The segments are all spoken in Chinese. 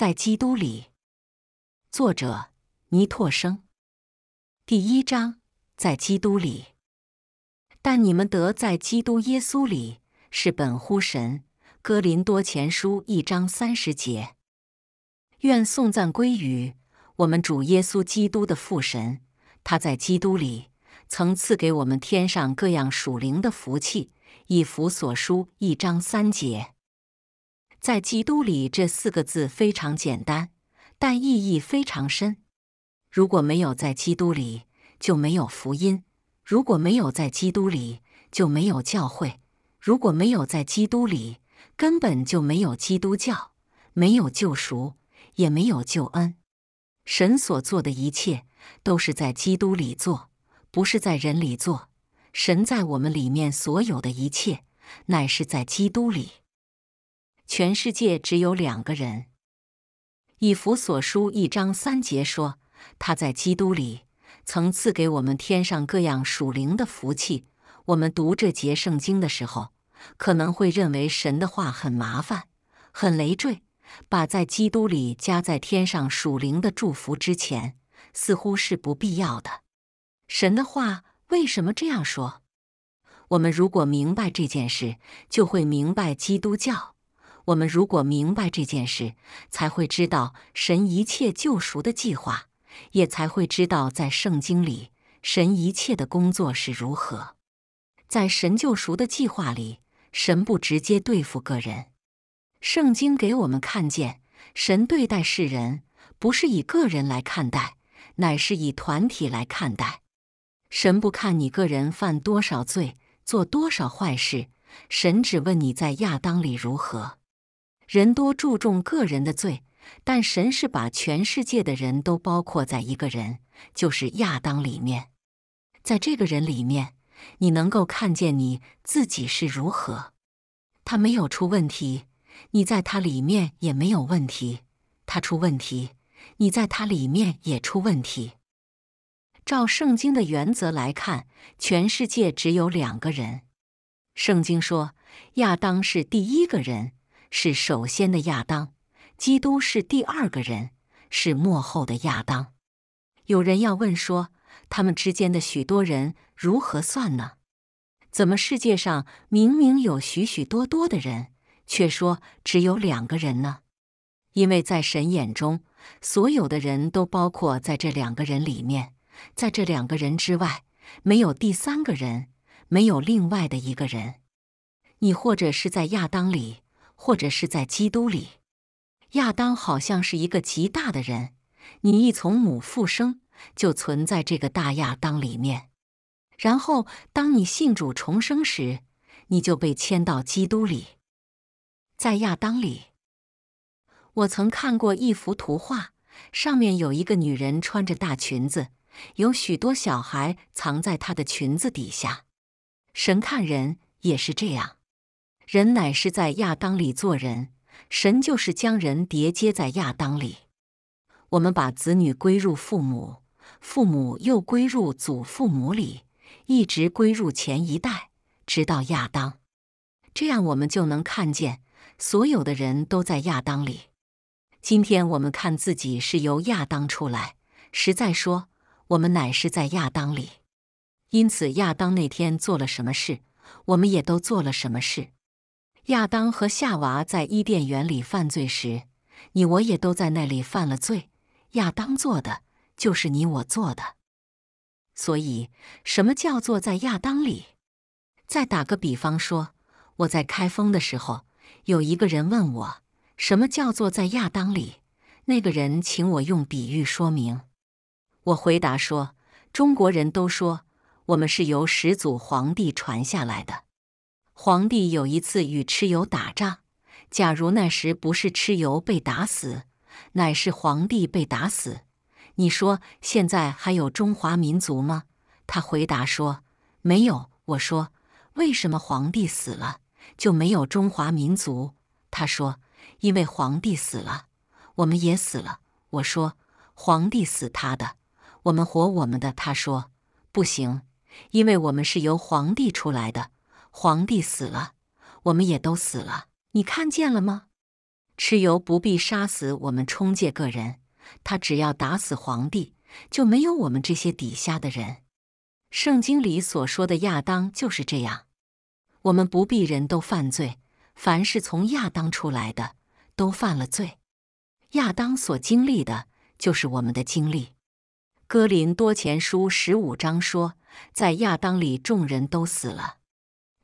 在基督里，作者尼拓生。第一章，在基督里，但你们得在基督耶稣里是本乎神，《哥林多前书》一章三十节。愿颂赞归于我们主耶稣基督的父神，他在基督里曾赐给我们天上各样属灵的福气，《以弗所书》一章三节。在基督里，这四个字非常简单，但意义非常深。如果没有在基督里，就没有福音；如果没有在基督里，就没有教会；如果没有在基督里，根本就没有基督教，没有救赎，也没有救恩。神所做的一切，都是在基督里做，不是在人里做。神在我们里面所有的一切，乃是在基督里。全世界只有两个人。以弗所书一章三节说：“他在基督里曾赐给我们天上各样属灵的福气。”我们读这节圣经的时候，可能会认为神的话很麻烦、很累赘。把在基督里加在天上属灵的祝福之前，似乎是不必要的。神的话为什么这样说？我们如果明白这件事，就会明白基督教。我们如果明白这件事，才会知道神一切救赎的计划，也才会知道在圣经里神一切的工作是如何。在神救赎的计划里，神不直接对付个人。圣经给我们看见，神对待世人不是以个人来看待，乃是以团体来看待。神不看你个人犯多少罪，做多少坏事，神只问你在亚当里如何。人多注重个人的罪，但神是把全世界的人都包括在一个人，就是亚当里面。在这个人里面，你能够看见你自己是如何。他没有出问题，你在他里面也没有问题。他出问题，你在他里面也出问题。照圣经的原则来看，全世界只有两个人。圣经说，亚当是第一个人。是首先的亚当，基督是第二个人，是幕后的亚当。有人要问说，他们之间的许多人如何算呢？怎么世界上明明有许许多多的人，却说只有两个人呢？因为在神眼中，所有的人都包括在这两个人里面，在这两个人之外，没有第三个人，没有另外的一个人。你或者是在亚当里。或者是在基督里，亚当好像是一个极大的人。你一从母腹生，就存在这个大亚当里面。然后，当你信主重生时，你就被牵到基督里，在亚当里。我曾看过一幅图画，上面有一个女人穿着大裙子，有许多小孩藏在她的裙子底下。神看人也是这样。人乃是在亚当里做人，神就是将人叠接在亚当里。我们把子女归入父母，父母又归入祖父母里，一直归入前一代，直到亚当。这样，我们就能看见所有的人都在亚当里。今天我们看自己是由亚当出来，实在说，我们乃是在亚当里。因此，亚当那天做了什么事，我们也都做了什么事。亚当和夏娃在伊甸园里犯罪时，你我也都在那里犯了罪。亚当做的就是你我做的，所以什么叫做在亚当里？再打个比方说，我在开封的时候，有一个人问我什么叫做在亚当里，那个人请我用比喻说明，我回答说，中国人都说我们是由始祖皇帝传下来的。皇帝有一次与蚩尤打仗，假如那时不是蚩尤被打死，乃是皇帝被打死，你说现在还有中华民族吗？他回答说：“没有。”我说：“为什么皇帝死了就没有中华民族？”他说：“因为皇帝死了，我们也死了。”我说：“皇帝死他的，我们活我们的。”他说：“不行，因为我们是由皇帝出来的。”皇帝死了，我们也都死了。你看见了吗？蚩尤不必杀死我们冲介个人，他只要打死皇帝，就没有我们这些底下的人。圣经里所说的亚当就是这样。我们不必人都犯罪，凡是从亚当出来的都犯了罪。亚当所经历的就是我们的经历。哥林多前书十五章说，在亚当里众人都死了。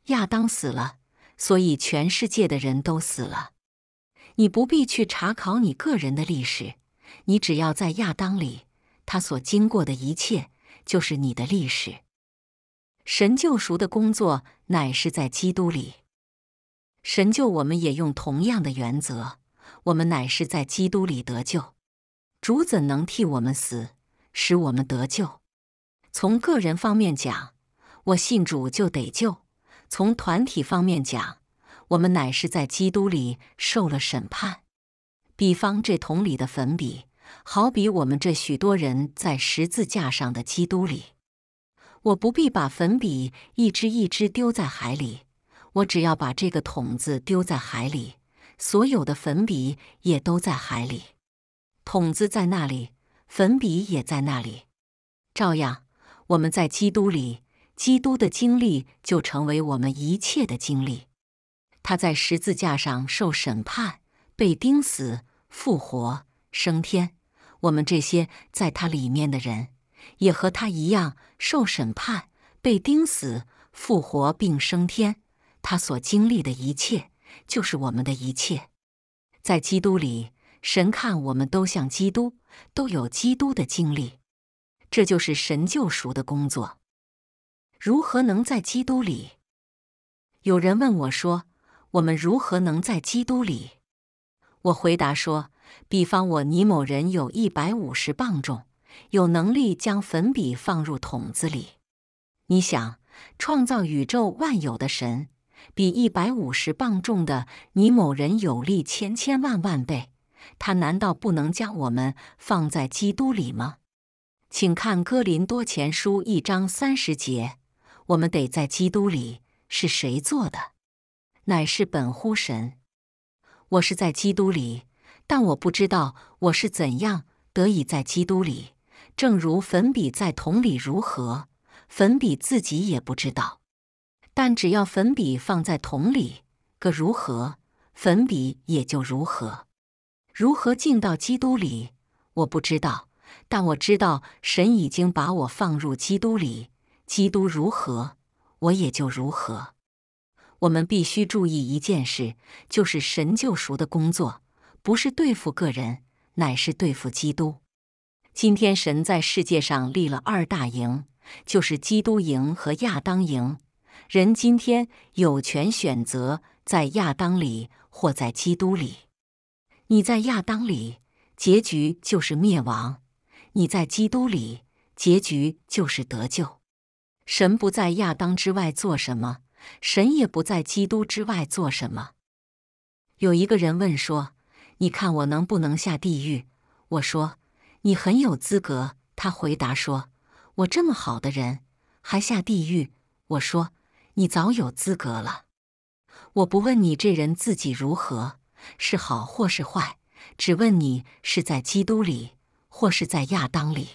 亚当死了，所以全世界的人都死了。你不必去查考你个人的历史，你只要在亚当里，他所经过的一切就是你的历史。神救赎的工作乃是在基督里，神救我们也用同样的原则，我们乃是在基督里得救。主怎能替我们死，使我们得救？从个人方面讲，我信主就得救。从团体方面讲，我们乃是在基督里受了审判。比方这桶里的粉笔，好比我们这许多人在十字架上的基督里。我不必把粉笔一支一支丢在海里，我只要把这个桶子丢在海里，所有的粉笔也都在海里。桶子在那里，粉笔也在那里，照样，我们在基督里。基督的经历就成为我们一切的经历。他在十字架上受审判，被钉死、复活、升天。我们这些在他里面的人，也和他一样受审判、被钉死、复活并升天。他所经历的一切，就是我们的一切。在基督里，神看我们都像基督，都有基督的经历。这就是神救赎的工作。如何能在基督里？有人问我说：“我们如何能在基督里？”我回答说：“比方我你某人有一百五十磅重，有能力将粉笔放入桶子里。你想，创造宇宙万有的神，比一百五十磅重的你某人有力千千万万倍，他难道不能将我们放在基督里吗？”请看《哥林多前书》一章三十节。我们得在基督里是谁做的，乃是本乎神。我是在基督里，但我不知道我是怎样得以在基督里。正如粉笔在桶里如何，粉笔自己也不知道。但只要粉笔放在桶里，个如何，粉笔也就如何。如何进到基督里，我不知道。但我知道神已经把我放入基督里。基督如何，我也就如何。我们必须注意一件事，就是神救赎的工作不是对付个人，乃是对付基督。今天神在世界上立了二大营，就是基督营和亚当营。人今天有权选择在亚当里或在基督里。你在亚当里，结局就是灭亡；你在基督里，结局就是得救。神不在亚当之外做什么？神也不在基督之外做什么？有一个人问说：“你看我能不能下地狱？”我说：“你很有资格。”他回答说：“我这么好的人，还下地狱？”我说：“你早有资格了。”我不问你这人自己如何是好或是坏，只问你是在基督里或是在亚当里。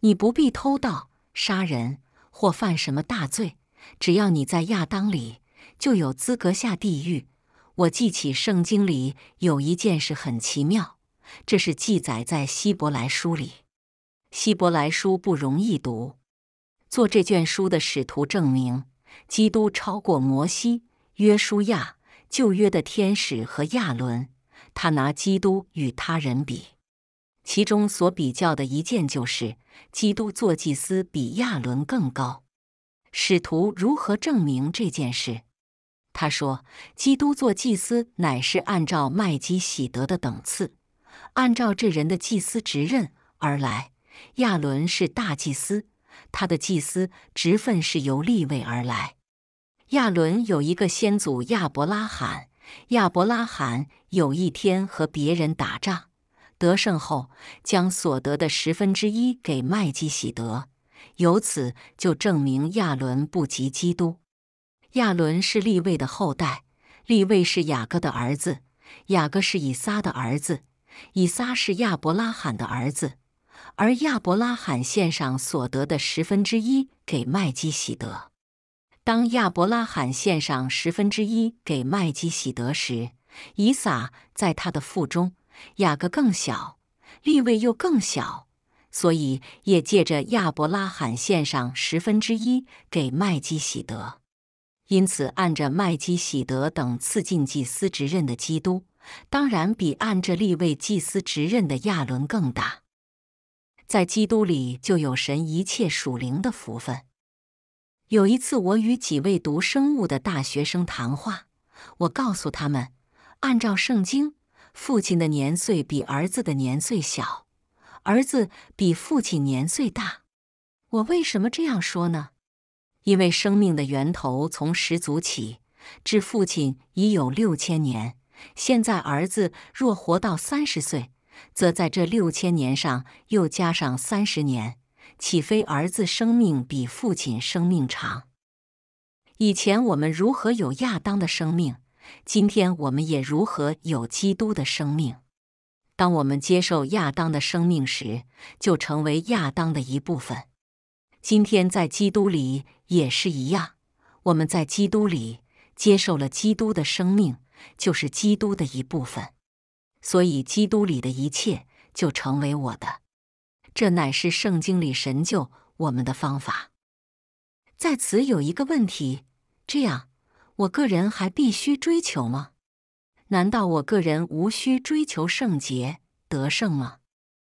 你不必偷盗、杀人。或犯什么大罪，只要你在亚当里，就有资格下地狱。我记起圣经里有一件事很奇妙，这是记载在希伯来书里。希伯来书不容易读，做这卷书的使徒证明基督超过摩西、约书亚、旧约的天使和亚伦，他拿基督与他人比。其中所比较的一件就是，基督做祭司比亚伦更高。使徒如何证明这件事？他说：“基督做祭司乃是按照麦基喜德的等次，按照这人的祭司职任而来。亚伦是大祭司，他的祭司职分是由立位而来。亚伦有一个先祖亚伯拉罕，亚伯拉罕有一天和别人打仗。”得胜后，将所得的十分之一给麦基洗德，由此就证明亚伦不及基督。亚伦是利位的后代，利位是雅各的儿子，雅各是以撒的儿子，以撒是亚伯拉罕的儿子，而亚伯拉罕献上所得的十分之一给麦基洗德。当亚伯拉罕献上十分之一给麦基洗德时，以撒在他的腹中。雅各更小，利位又更小，所以也借着亚伯拉罕献上十分之一给麦基洗德。因此，按着麦基洗德等次进祭司职任的基督，当然比按着利位祭司职任的亚伦更大。在基督里就有神一切属灵的福分。有一次，我与几位读生物的大学生谈话，我告诉他们，按照圣经。父亲的年岁比儿子的年岁小，儿子比父亲年岁大。我为什么这样说呢？因为生命的源头从始祖起，至父亲已有六千年。现在儿子若活到三十岁，则在这六千年上又加上三十年，岂非儿子生命比父亲生命长？以前我们如何有亚当的生命？今天我们也如何有基督的生命？当我们接受亚当的生命时，就成为亚当的一部分。今天在基督里也是一样，我们在基督里接受了基督的生命，就是基督的一部分。所以基督里的一切就成为我的。这乃是圣经里神救我们的方法。在此有一个问题，这样。我个人还必须追求吗？难道我个人无需追求圣洁得胜吗？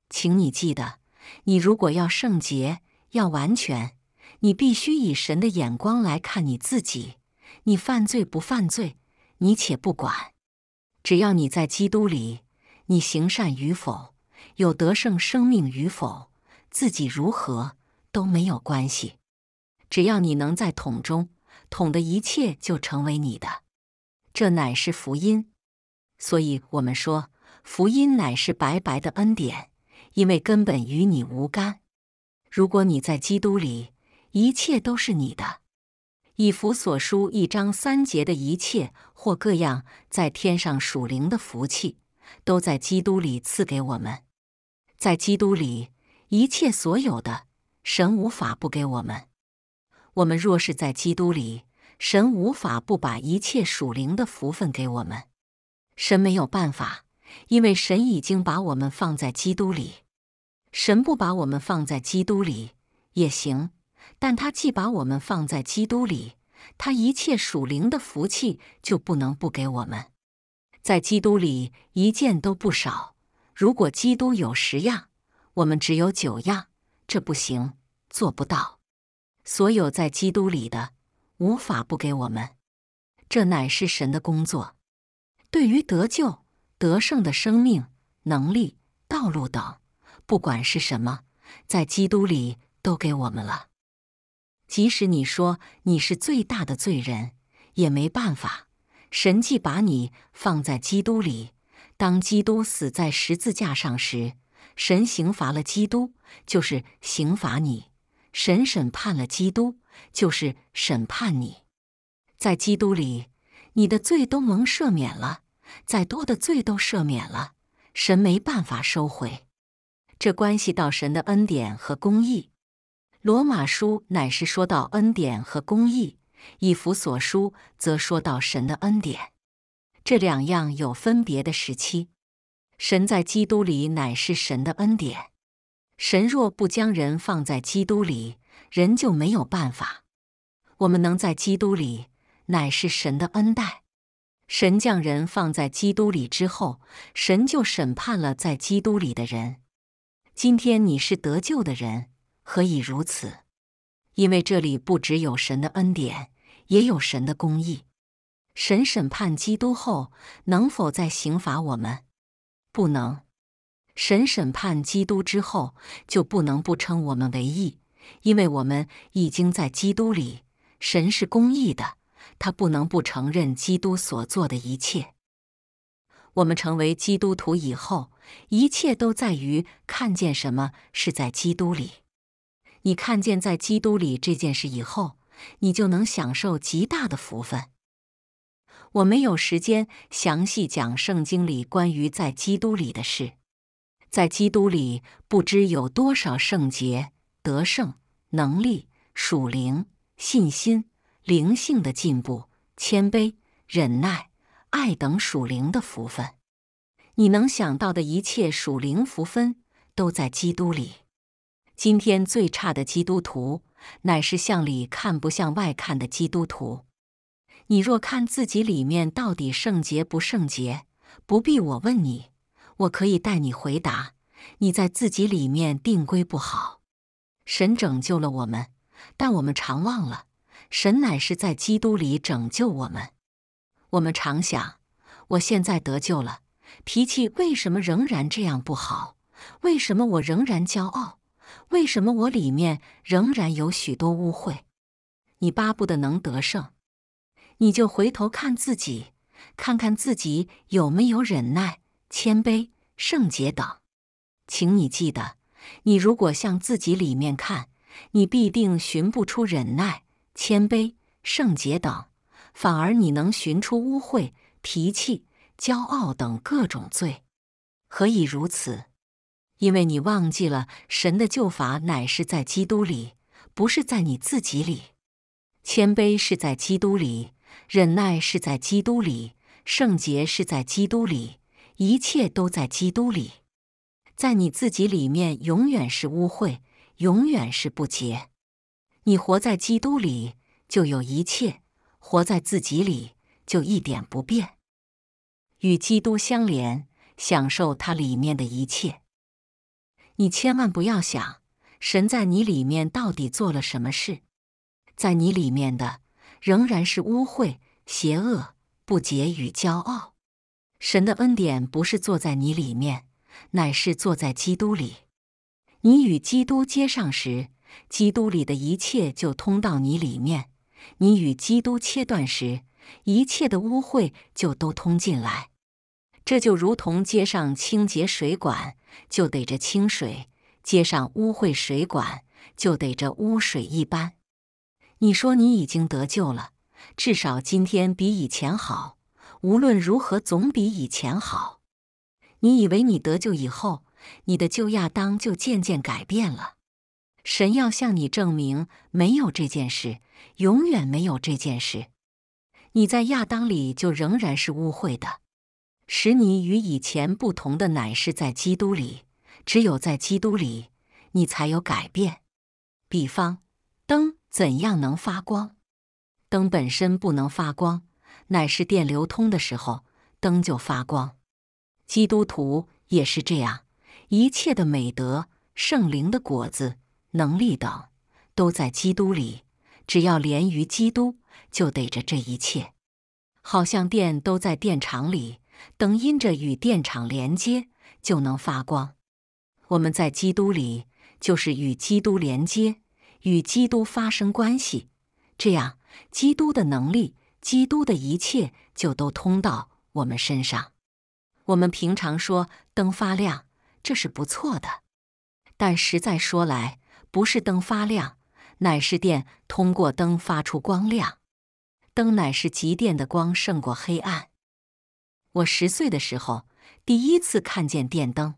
请你记得，你如果要圣洁，要完全，你必须以神的眼光来看你自己。你犯罪不犯罪，你且不管，只要你在基督里，你行善与否，有得胜生命与否，自己如何都没有关系。只要你能在桶中。统的一切就成为你的，这乃是福音。所以我们说，福音乃是白白的恩典，因为根本与你无干。如果你在基督里，一切都是你的。以弗所书一章三节的一切或各样在天上属灵的福气，都在基督里赐给我们。在基督里，一切所有的，神无法不给我们。我们若是在基督里，神无法不把一切属灵的福分给我们。神没有办法，因为神已经把我们放在基督里。神不把我们放在基督里也行，但他既把我们放在基督里，他一切属灵的福气就不能不给我们。在基督里一件都不少。如果基督有十样，我们只有九样，这不行，做不到。所有在基督里的，无法不给我们。这乃是神的工作。对于得救、得胜的生命、能力、道路等，不管是什么，在基督里都给我们了。即使你说你是最大的罪人，也没办法。神既把你放在基督里，当基督死在十字架上时，神刑罚了基督，就是刑罚你。神审判了基督，就是审判你。在基督里，你的罪都蒙赦免了，再多的罪都赦免了。神没办法收回，这关系到神的恩典和公义。罗马书乃是说到恩典和公义，以弗所书则说到神的恩典。这两样有分别的时期。神在基督里乃是神的恩典。神若不将人放在基督里，人就没有办法。我们能在基督里，乃是神的恩待。神将人放在基督里之后，神就审判了在基督里的人。今天你是得救的人，何以如此？因为这里不只有神的恩典，也有神的公义。神审判基督后，能否再刑罚我们？不能。神审判基督之后，就不能不称我们为义，因为我们已经在基督里。神是公义的，他不能不承认基督所做的一切。我们成为基督徒以后，一切都在于看见什么是在基督里。你看见在基督里这件事以后，你就能享受极大的福分。我没有时间详细讲圣经里关于在基督里的事。在基督里，不知有多少圣洁、得胜、能力、属灵、信心、灵性的进步、谦卑、忍耐、爱等属灵的福分。你能想到的一切属灵福分，都在基督里。今天最差的基督徒，乃是向里看不向外看的基督徒。你若看自己里面到底圣洁不圣洁，不必我问你。我可以带你回答：你在自己里面定规不好。神拯救了我们，但我们常忘了，神乃是在基督里拯救我们。我们常想：我现在得救了，脾气为什么仍然这样不好？为什么我仍然骄傲？为什么我里面仍然有许多污秽？你巴不得能得胜，你就回头看自己，看看自己有没有忍耐。谦卑、圣洁等，请你记得，你如果向自己里面看，你必定寻不出忍耐、谦卑、圣洁等，反而你能寻出污秽、脾气、骄傲等各种罪。何以如此？因为你忘记了，神的救法乃是在基督里，不是在你自己里。谦卑是在基督里，忍耐是在基督里，圣洁是在基督里。一切都在基督里，在你自己里面永远是污秽，永远是不洁。你活在基督里就有一切，活在自己里就一点不变。与基督相连，享受它里面的一切。你千万不要想，神在你里面到底做了什么事，在你里面的仍然是污秽、邪恶、不洁与骄傲。神的恩典不是坐在你里面，乃是坐在基督里。你与基督接上时，基督里的一切就通到你里面；你与基督切断时，一切的污秽就都通进来。这就如同接上清洁水管就得着清水，接上污秽水管就得着污水一般。你说你已经得救了，至少今天比以前好。无论如何，总比以前好。你以为你得救以后，你的旧亚当就渐渐改变了？神要向你证明，没有这件事，永远没有这件事。你在亚当里就仍然是污秽的。使你与以前不同的，乃是在基督里。只有在基督里，你才有改变。比方，灯怎样能发光？灯本身不能发光。乃是电流通的时候，灯就发光。基督徒也是这样，一切的美德、圣灵的果子、能力等，都在基督里。只要连于基督，就得着这一切，好像电都在电场里，灯因着与电场连接就能发光。我们在基督里，就是与基督连接，与基督发生关系。这样，基督的能力。基督的一切就都通到我们身上。我们平常说灯发亮，这是不错的，但实在说来，不是灯发亮，乃是电通过灯发出光亮。灯乃是极电的光胜过黑暗。我十岁的时候第一次看见电灯，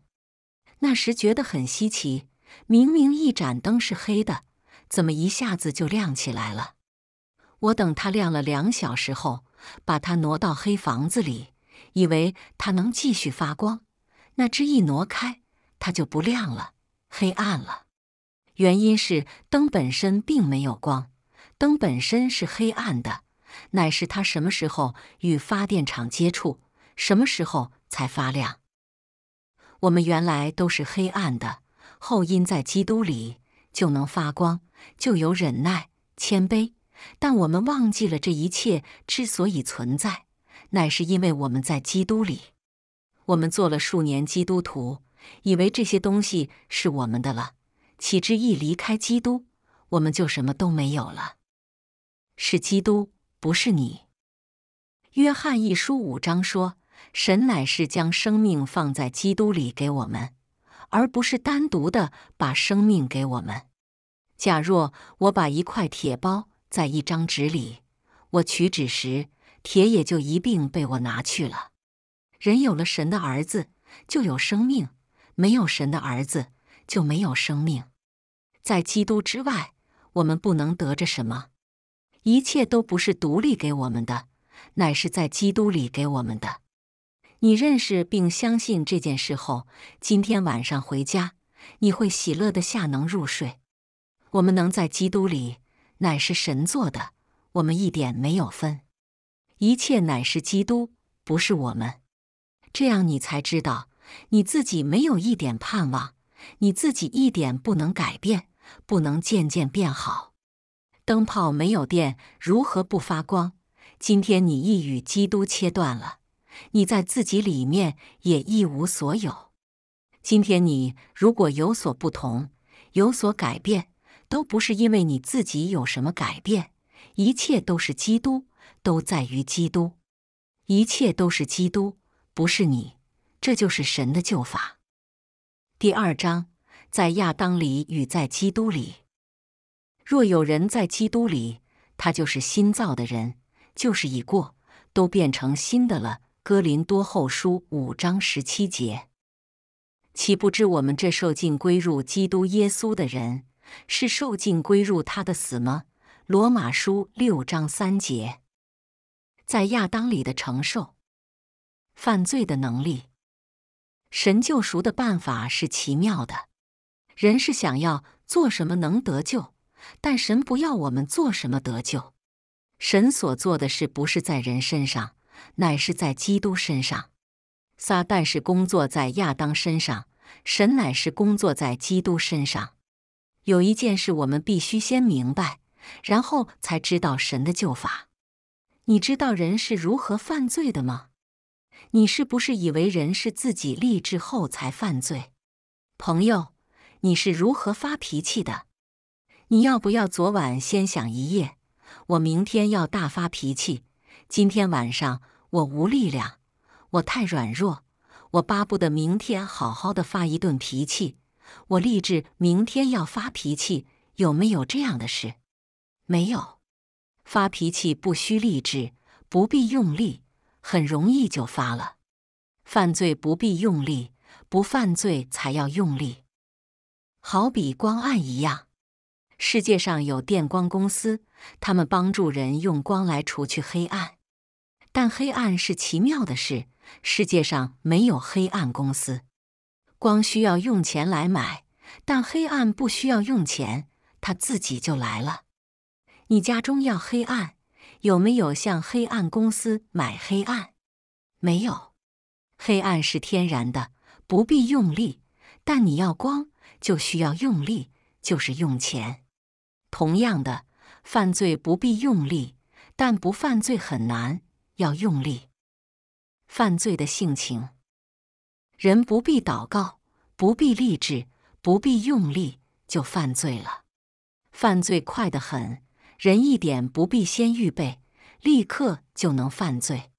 那时觉得很稀奇，明明一盏灯是黑的，怎么一下子就亮起来了？我等它亮了两小时后，把它挪到黑房子里，以为它能继续发光。那只一挪开，它就不亮了，黑暗了。原因是灯本身并没有光，灯本身是黑暗的，乃是它什么时候与发电厂接触，什么时候才发亮。我们原来都是黑暗的，后因在基督里就能发光，就有忍耐、谦卑。但我们忘记了这一切之所以存在，乃是因为我们在基督里。我们做了数年基督徒，以为这些东西是我们的了，岂知一离开基督，我们就什么都没有了。是基督，不是你。约翰一书五章说：“神乃是将生命放在基督里给我们，而不是单独的把生命给我们。”假若我把一块铁包。在一张纸里，我取纸时，铁也就一并被我拿去了。人有了神的儿子，就有生命；没有神的儿子，就没有生命。在基督之外，我们不能得着什么。一切都不是独立给我们的，乃是在基督里给我们的。你认识并相信这件事后，今天晚上回家，你会喜乐的下能入睡。我们能在基督里。乃是神做的，我们一点没有分，一切乃是基督，不是我们。这样你才知道你自己没有一点盼望，你自己一点不能改变，不能渐渐变好。灯泡没有电，如何不发光？今天你一与基督切断了，你在自己里面也一无所有。今天你如果有所不同，有所改变。都不是因为你自己有什么改变，一切都是基督，都在于基督，一切都是基督，不是你。这就是神的救法。第二章，在亚当里与在基督里。若有人在基督里，他就是新造的人，就是已过，都变成新的了。哥林多后书五章十七节。岂不知我们这受尽归入基督耶稣的人？是受尽归入他的死吗？罗马书六章三节，在亚当里的承受犯罪的能力，神救赎的办法是奇妙的。人是想要做什么能得救，但神不要我们做什么得救。神所做的事不是在人身上，乃是在基督身上。撒旦是工作在亚当身上，神乃是工作在基督身上。有一件事我们必须先明白，然后才知道神的救法。你知道人是如何犯罪的吗？你是不是以为人是自己立志后才犯罪？朋友，你是如何发脾气的？你要不要昨晚先想一夜？我明天要大发脾气，今天晚上我无力量，我太软弱，我巴不得明天好好的发一顿脾气。我立志明天要发脾气，有没有这样的事？没有，发脾气不需立志，不必用力，很容易就发了。犯罪不必用力，不犯罪才要用力。好比光暗一样，世界上有电光公司，他们帮助人用光来除去黑暗。但黑暗是奇妙的事，世界上没有黑暗公司。光需要用钱来买，但黑暗不需要用钱，它自己就来了。你家中要黑暗，有没有向黑暗公司买黑暗？没有，黑暗是天然的，不必用力。但你要光，就需要用力，就是用钱。同样的，犯罪不必用力，但不犯罪很难，要用力。犯罪的性情。人不必祷告，不必励志，不必用力，就犯罪了。犯罪快得很，人一点不必先预备，立刻就能犯罪。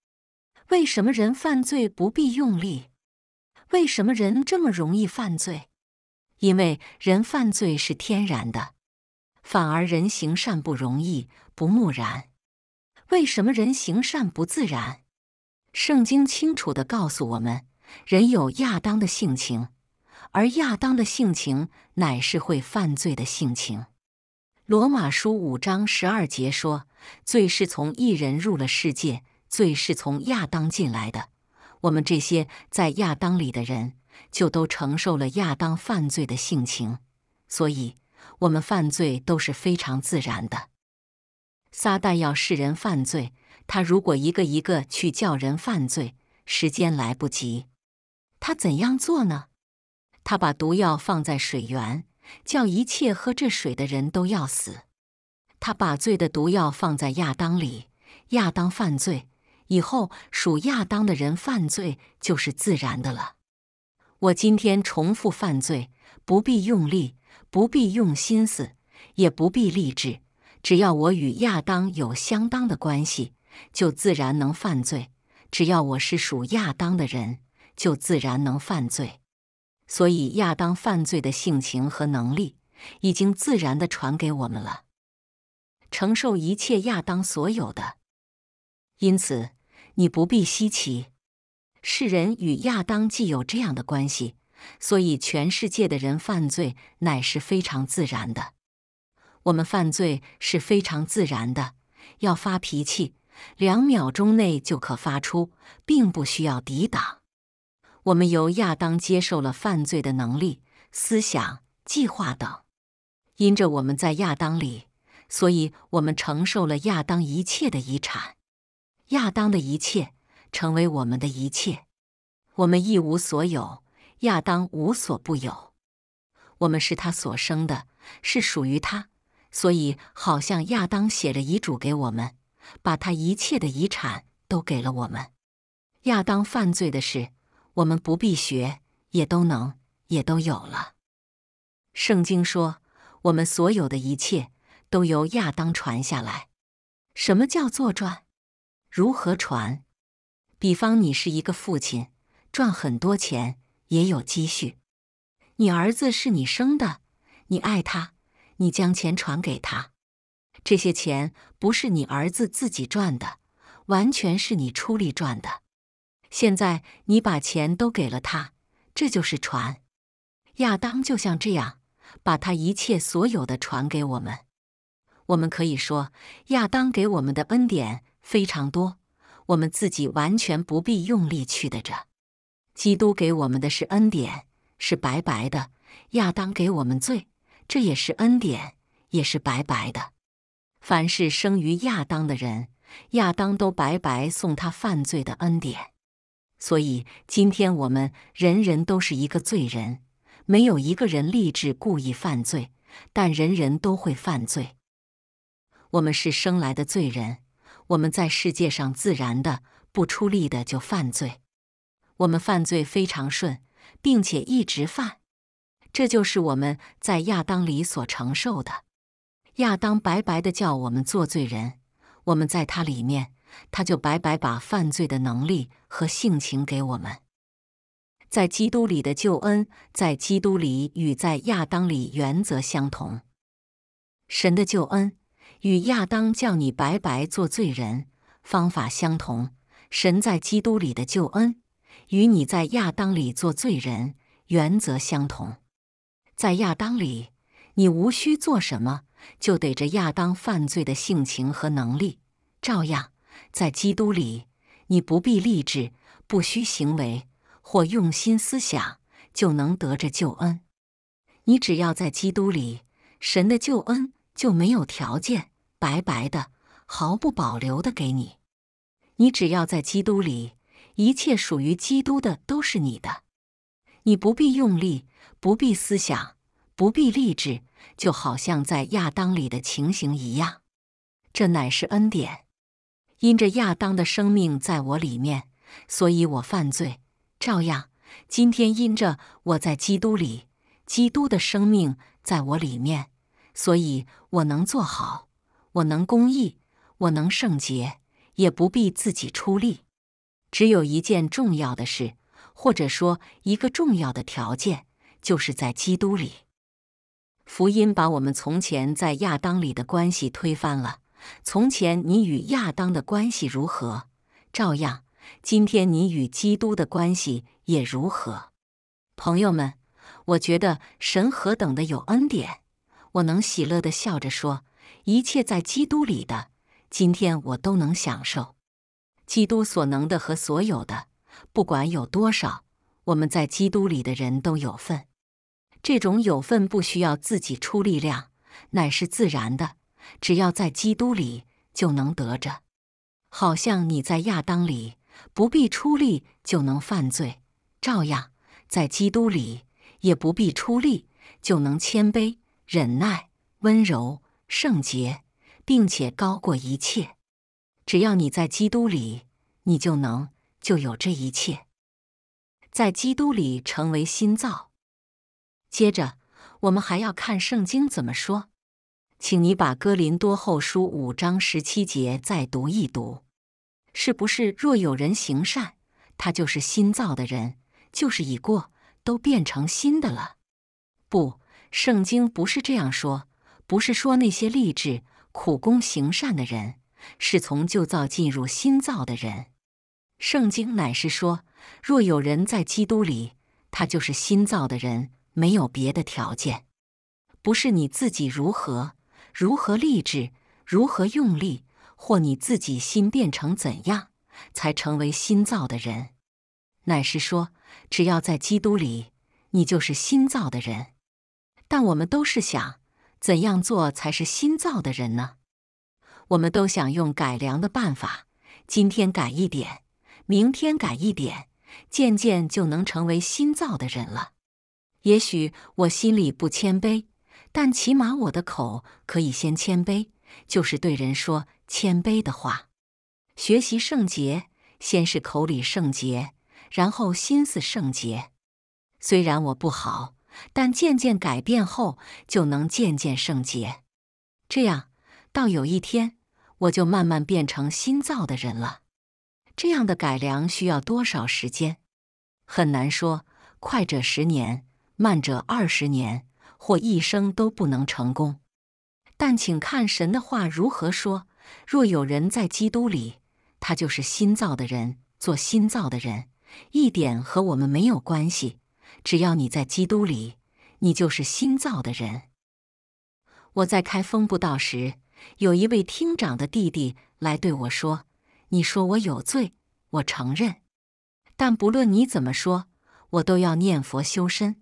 为什么人犯罪不必用力？为什么人这么容易犯罪？因为人犯罪是天然的，反而人行善不容易，不木然。为什么人行善不自然？圣经清楚地告诉我们。人有亚当的性情，而亚当的性情乃是会犯罪的性情。罗马书五章十二节说：“罪是从一人入了世界，罪是从亚当进来的。”我们这些在亚当里的人，就都承受了亚当犯罪的性情，所以我们犯罪都是非常自然的。撒旦要世人犯罪，他如果一个一个去叫人犯罪，时间来不及。他怎样做呢？他把毒药放在水源，叫一切喝这水的人都要死。他把罪的毒药放在亚当里，亚当犯罪以后，属亚当的人犯罪就是自然的了。我今天重复犯罪，不必用力，不必用心思，也不必励志，只要我与亚当有相当的关系，就自然能犯罪。只要我是属亚当的人。就自然能犯罪，所以亚当犯罪的性情和能力已经自然的传给我们了，承受一切亚当所有的。因此，你不必稀奇，世人与亚当既有这样的关系，所以全世界的人犯罪乃是非常自然的。我们犯罪是非常自然的，要发脾气，两秒钟内就可发出，并不需要抵挡。我们由亚当接受了犯罪的能力、思想、计划等，因着我们在亚当里，所以我们承受了亚当一切的遗产。亚当的一切成为我们的一切，我们一无所有，亚当无所不有。我们是他所生的，是属于他，所以好像亚当写着遗嘱给我们，把他一切的遗产都给了我们。亚当犯罪的事。我们不必学，也都能，也都有了。圣经说，我们所有的一切都由亚当传下来。什么叫做传？如何传？比方，你是一个父亲，赚很多钱，也有积蓄。你儿子是你生的，你爱他，你将钱传给他。这些钱不是你儿子自己赚的，完全是你出力赚的。现在你把钱都给了他，这就是传。亚当就像这样，把他一切所有的传给我们。我们可以说，亚当给我们的恩典非常多，我们自己完全不必用力去的着。基督给我们的是恩典，是白白的；亚当给我们罪，这也是恩典，也是白白的。凡是生于亚当的人，亚当都白白送他犯罪的恩典。所以，今天我们人人都是一个罪人，没有一个人立志故意犯罪，但人人都会犯罪。我们是生来的罪人，我们在世界上自然的不出力的就犯罪。我们犯罪非常顺，并且一直犯，这就是我们在亚当里所承受的。亚当白白的叫我们做罪人，我们在他里面，他就白白把犯罪的能力。和性情给我们，在基督里的救恩，在基督里与在亚当里原则相同。神的救恩与亚当叫你白白做罪人方法相同。神在基督里的救恩与你在亚当里做罪人原则相同。在亚当里，你无需做什么，就得着亚当犯罪的性情和能力，照样在基督里。你不必立志，不需行为或用心思想，就能得着救恩。你只要在基督里，神的救恩就没有条件，白白的、毫不保留的给你。你只要在基督里，一切属于基督的都是你的。你不必用力，不必思想，不必励志，就好像在亚当里的情形一样。这乃是恩典。因着亚当的生命在我里面，所以我犯罪；照样，今天因着我在基督里，基督的生命在我里面，所以我能做好，我能公义，我能圣洁，也不必自己出力。只有一件重要的事，或者说一个重要的条件，就是在基督里。福音把我们从前在亚当里的关系推翻了。从前你与亚当的关系如何？照样，今天你与基督的关系也如何？朋友们，我觉得神何等的有恩典！我能喜乐的笑着说：“一切在基督里的，今天我都能享受基督所能的和所有的，不管有多少，我们在基督里的人都有份。这种有份不需要自己出力量，乃是自然的。”只要在基督里，就能得着；好像你在亚当里，不必出力就能犯罪，照样在基督里也不必出力就能谦卑、忍耐、温柔、圣洁，并且高过一切。只要你在基督里，你就能就有这一切。在基督里成为新造。接着，我们还要看圣经怎么说。请你把《哥林多后书》五章十七节再读一读，是不是？若有人行善，他就是新造的人，就是已过，都变成新的了。不，圣经不是这样说，不是说那些励志苦功行善的人是从旧造进入新造的人。圣经乃是说，若有人在基督里，他就是新造的人，没有别的条件，不是你自己如何。如何立志？如何用力？或你自己心变成怎样，才成为新造的人？乃是说，只要在基督里，你就是新造的人。但我们都是想，怎样做才是新造的人呢？我们都想用改良的办法，今天改一点，明天改一点，渐渐就能成为新造的人了。也许我心里不谦卑。但起码我的口可以先谦卑，就是对人说谦卑的话。学习圣洁，先是口里圣洁，然后心思圣洁。虽然我不好，但渐渐改变后，就能渐渐圣洁。这样，到有一天，我就慢慢变成新造的人了。这样的改良需要多少时间？很难说，快者十年，慢者二十年。或一生都不能成功，但请看神的话如何说。若有人在基督里，他就是新造的人，做新造的人，一点和我们没有关系。只要你在基督里，你就是新造的人。我在开封布道时，有一位厅长的弟弟来对我说：“你说我有罪，我承认，但不论你怎么说，我都要念佛修身。”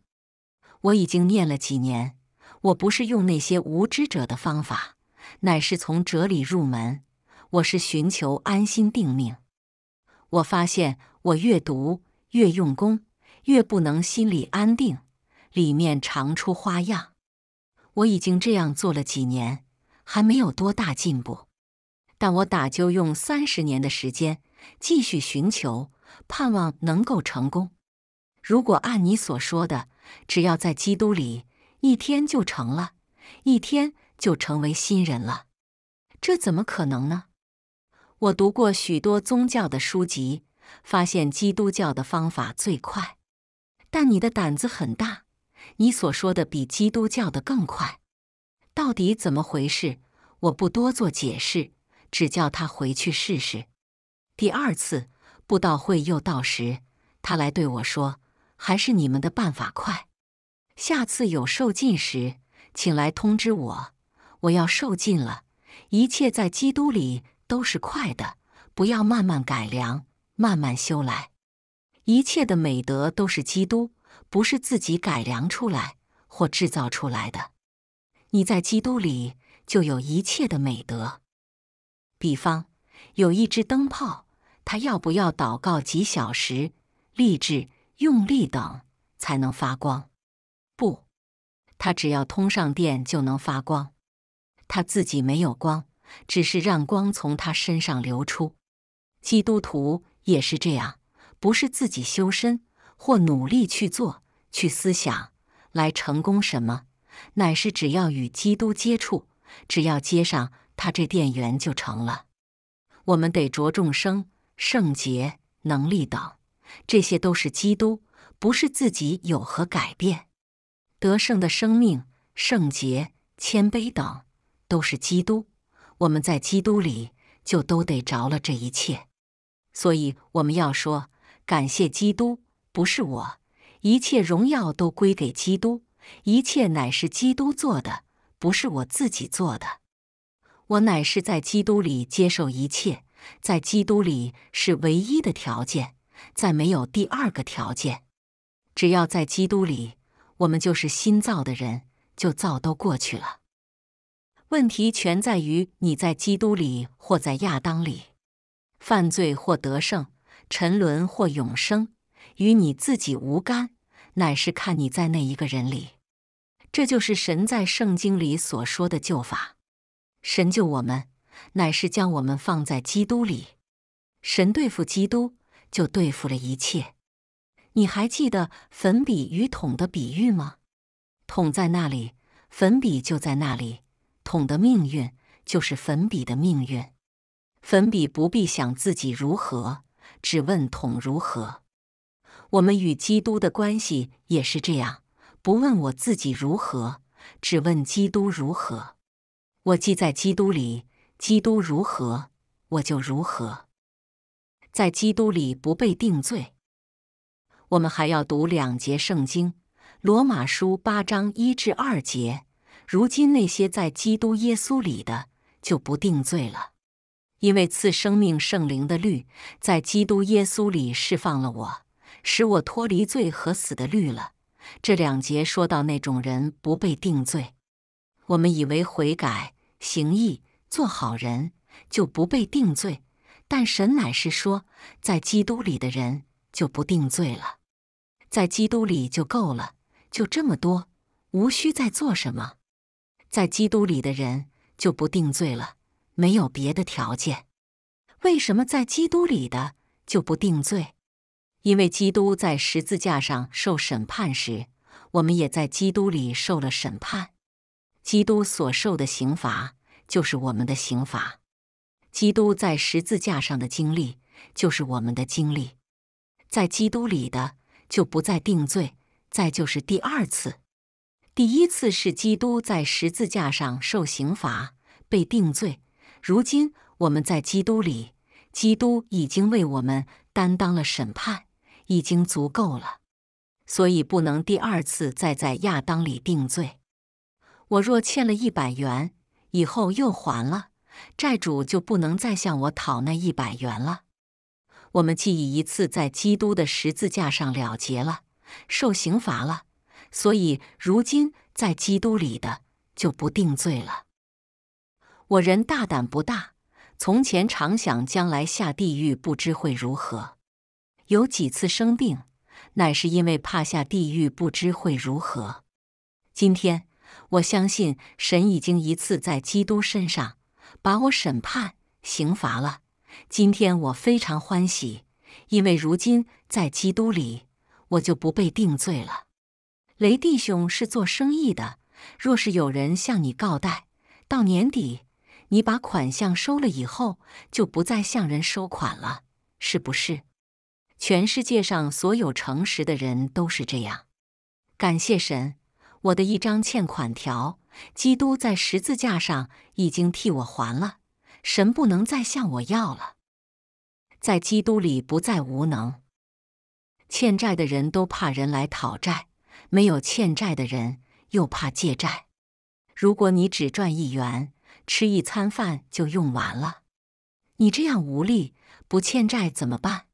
我已经念了几年，我不是用那些无知者的方法，乃是从哲理入门。我是寻求安心定命。我发现我越读越用功，越不能心里安定，里面常出花样。我已经这样做了几年，还没有多大进步。但我打就用三十年的时间继续寻求，盼望能够成功。如果按你所说的，只要在基督里一天，就成了，一天就成为新人了。这怎么可能呢？我读过许多宗教的书籍，发现基督教的方法最快。但你的胆子很大，你所说的比基督教的更快。到底怎么回事？我不多做解释，只叫他回去试试。第二次布道会又到时，他来对我说。还是你们的办法快。下次有受尽时，请来通知我。我要受尽了，一切在基督里都是快的，不要慢慢改良，慢慢修来。一切的美德都是基督，不是自己改良出来或制造出来的。你在基督里就有一切的美德。比方有一只灯泡，它要不要祷告几小时立志？用力等才能发光，不，他只要通上电就能发光。他自己没有光，只是让光从他身上流出。基督徒也是这样，不是自己修身或努力去做、去思想来成功什么，乃是只要与基督接触，只要接上他这电源就成了。我们得着重生、圣洁、能力等。这些都是基督，不是自己有何改变？得胜的生命、圣洁、谦卑等，都是基督。我们在基督里就都得着了这一切。所以我们要说感谢基督，不是我，一切荣耀都归给基督，一切乃是基督做的，不是我自己做的。我乃是在基督里接受一切，在基督里是唯一的条件。再没有第二个条件，只要在基督里，我们就是新造的人，就造都过去了。问题全在于你在基督里或在亚当里，犯罪或得胜，沉沦或永生，与你自己无干，乃是看你在那一个人里。这就是神在圣经里所说的救法。神救我们，乃是将我们放在基督里。神对付基督。就对付了一切。你还记得粉笔与桶的比喻吗？桶在那里，粉笔就在那里。桶的命运就是粉笔的命运。粉笔不必想自己如何，只问桶如何。我们与基督的关系也是这样，不问我自己如何，只问基督如何。我既在基督里，基督如何，我就如何。在基督里不被定罪。我们还要读两节圣经，《罗马书》八章一至二节。如今那些在基督耶稣里的，就不定罪了，因为赐生命圣灵的律在基督耶稣里释放了我，使我脱离罪和死的律了。这两节说到那种人不被定罪。我们以为悔改、行义、做好人，就不被定罪。但神乃是说，在基督里的人就不定罪了，在基督里就够了，就这么多，无需再做什么。在基督里的人就不定罪了，没有别的条件。为什么在基督里的就不定罪？因为基督在十字架上受审判时，我们也在基督里受了审判。基督所受的刑罚就是我们的刑罚。基督在十字架上的经历，就是我们的经历。在基督里的，就不再定罪。再就是第二次，第一次是基督在十字架上受刑罚，被定罪。如今我们在基督里，基督已经为我们担当了审判，已经足够了，所以不能第二次再在亚当里定罪。我若欠了一百元，以后又还了。债主就不能再向我讨那一百元了。我们既已一次在基督的十字架上了结了，受刑罚了，所以如今在基督里的就不定罪了。我人大胆不大，从前常想将来下地狱不知会如何，有几次生病，乃是因为怕下地狱不知会如何。今天我相信神已经一次在基督身上。把我审判、刑罚了。今天我非常欢喜，因为如今在基督里，我就不被定罪了。雷弟兄是做生意的，若是有人向你告贷，到年底你把款项收了以后，就不再向人收款了，是不是？全世界上所有诚实的人都是这样。感谢神，我的一张欠款条。基督在十字架上已经替我还了，神不能再向我要了。在基督里不再无能。欠债的人都怕人来讨债，没有欠债的人又怕借债。如果你只赚一元，吃一餐饭就用完了，你这样无力，不欠债怎么办？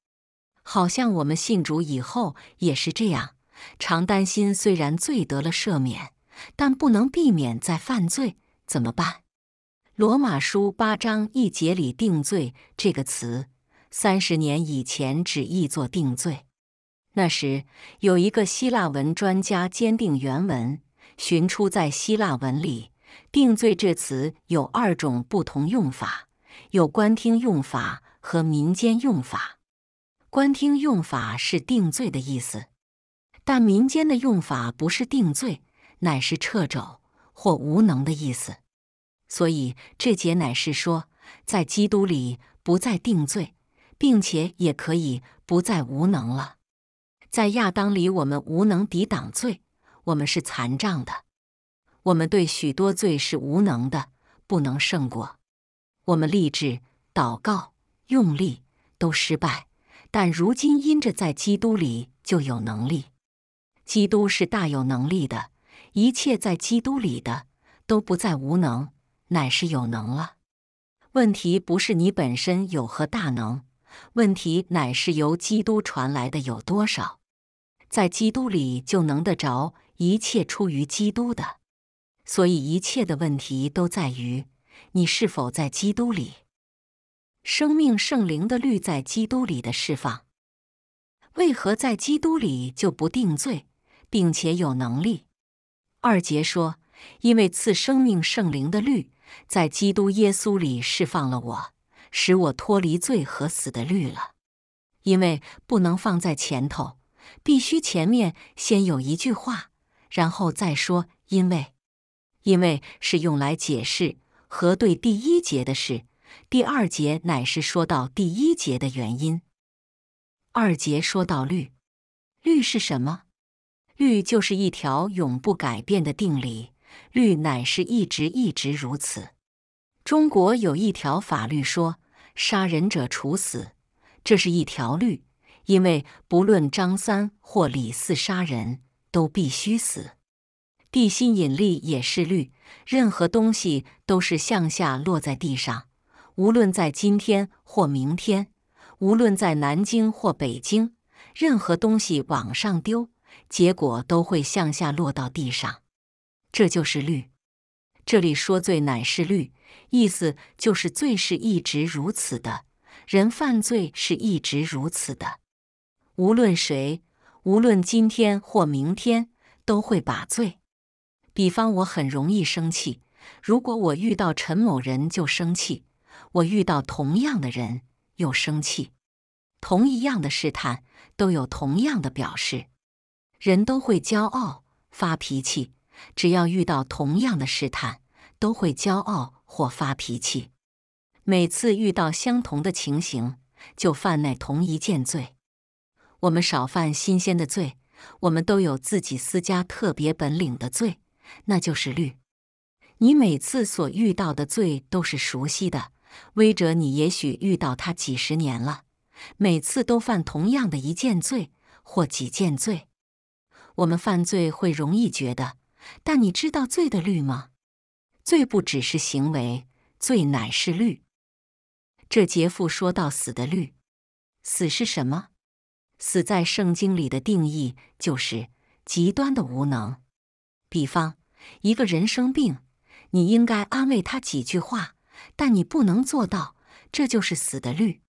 好像我们信主以后也是这样，常担心虽然罪得了赦免。但不能避免再犯罪，怎么办？罗马书八章一节里“定罪”这个词，三十年以前只译作“定罪”。那时有一个希腊文专家鉴定原文，寻出在希腊文里“定罪”这词有二种不同用法：有官厅用法和民间用法。官厅用法是“定罪”的意思，但民间的用法不是“定罪”。乃是掣肘或无能的意思，所以这节乃是说，在基督里不再定罪，并且也可以不再无能了。在亚当里，我们无能抵挡罪，我们是残障的，我们对许多罪是无能的，不能胜过。我们立志、祷告、用力都失败，但如今因着在基督里就有能力，基督是大有能力的。一切在基督里的都不再无能，乃是有能了。问题不是你本身有何大能，问题乃是由基督传来的有多少。在基督里就能得着一切出于基督的，所以一切的问题都在于你是否在基督里。生命圣灵的律在基督里的释放，为何在基督里就不定罪，并且有能力？二节说，因为赐生命圣灵的律在基督耶稣里释放了我，使我脱离罪和死的律了。因为不能放在前头，必须前面先有一句话，然后再说因为。因为是用来解释和对第一节的事，第二节乃是说到第一节的原因。二节说到律，律是什么？律就是一条永不改变的定理，律乃是一直一直如此。中国有一条法律说，杀人者处死，这是一条律，因为不论张三或李四杀人，都必须死。地心引力也是律，任何东西都是向下落在地上，无论在今天或明天，无论在南京或北京，任何东西往上丢。结果都会向下落到地上，这就是律。这里说“罪乃是律”，意思就是罪是一直如此的，人犯罪是一直如此的。无论谁，无论今天或明天，都会把罪。比方，我很容易生气。如果我遇到陈某人就生气，我遇到同样的人又生气，同一样的试探都有同样的表示。人都会骄傲、发脾气，只要遇到同样的试探，都会骄傲或发脾气。每次遇到相同的情形，就犯那同一件罪。我们少犯新鲜的罪，我们都有自己私家特别本领的罪，那就是律。你每次所遇到的罪都是熟悉的，威者，你也许遇到他几十年了，每次都犯同样的一件罪或几件罪。我们犯罪会容易觉得，但你知道罪的律吗？罪不只是行为，罪乃是律。这杰夫说到死的律，死是什么？死在圣经里的定义就是极端的无能。比方，一个人生病，你应该安慰他几句话，但你不能做到，这就是死的律。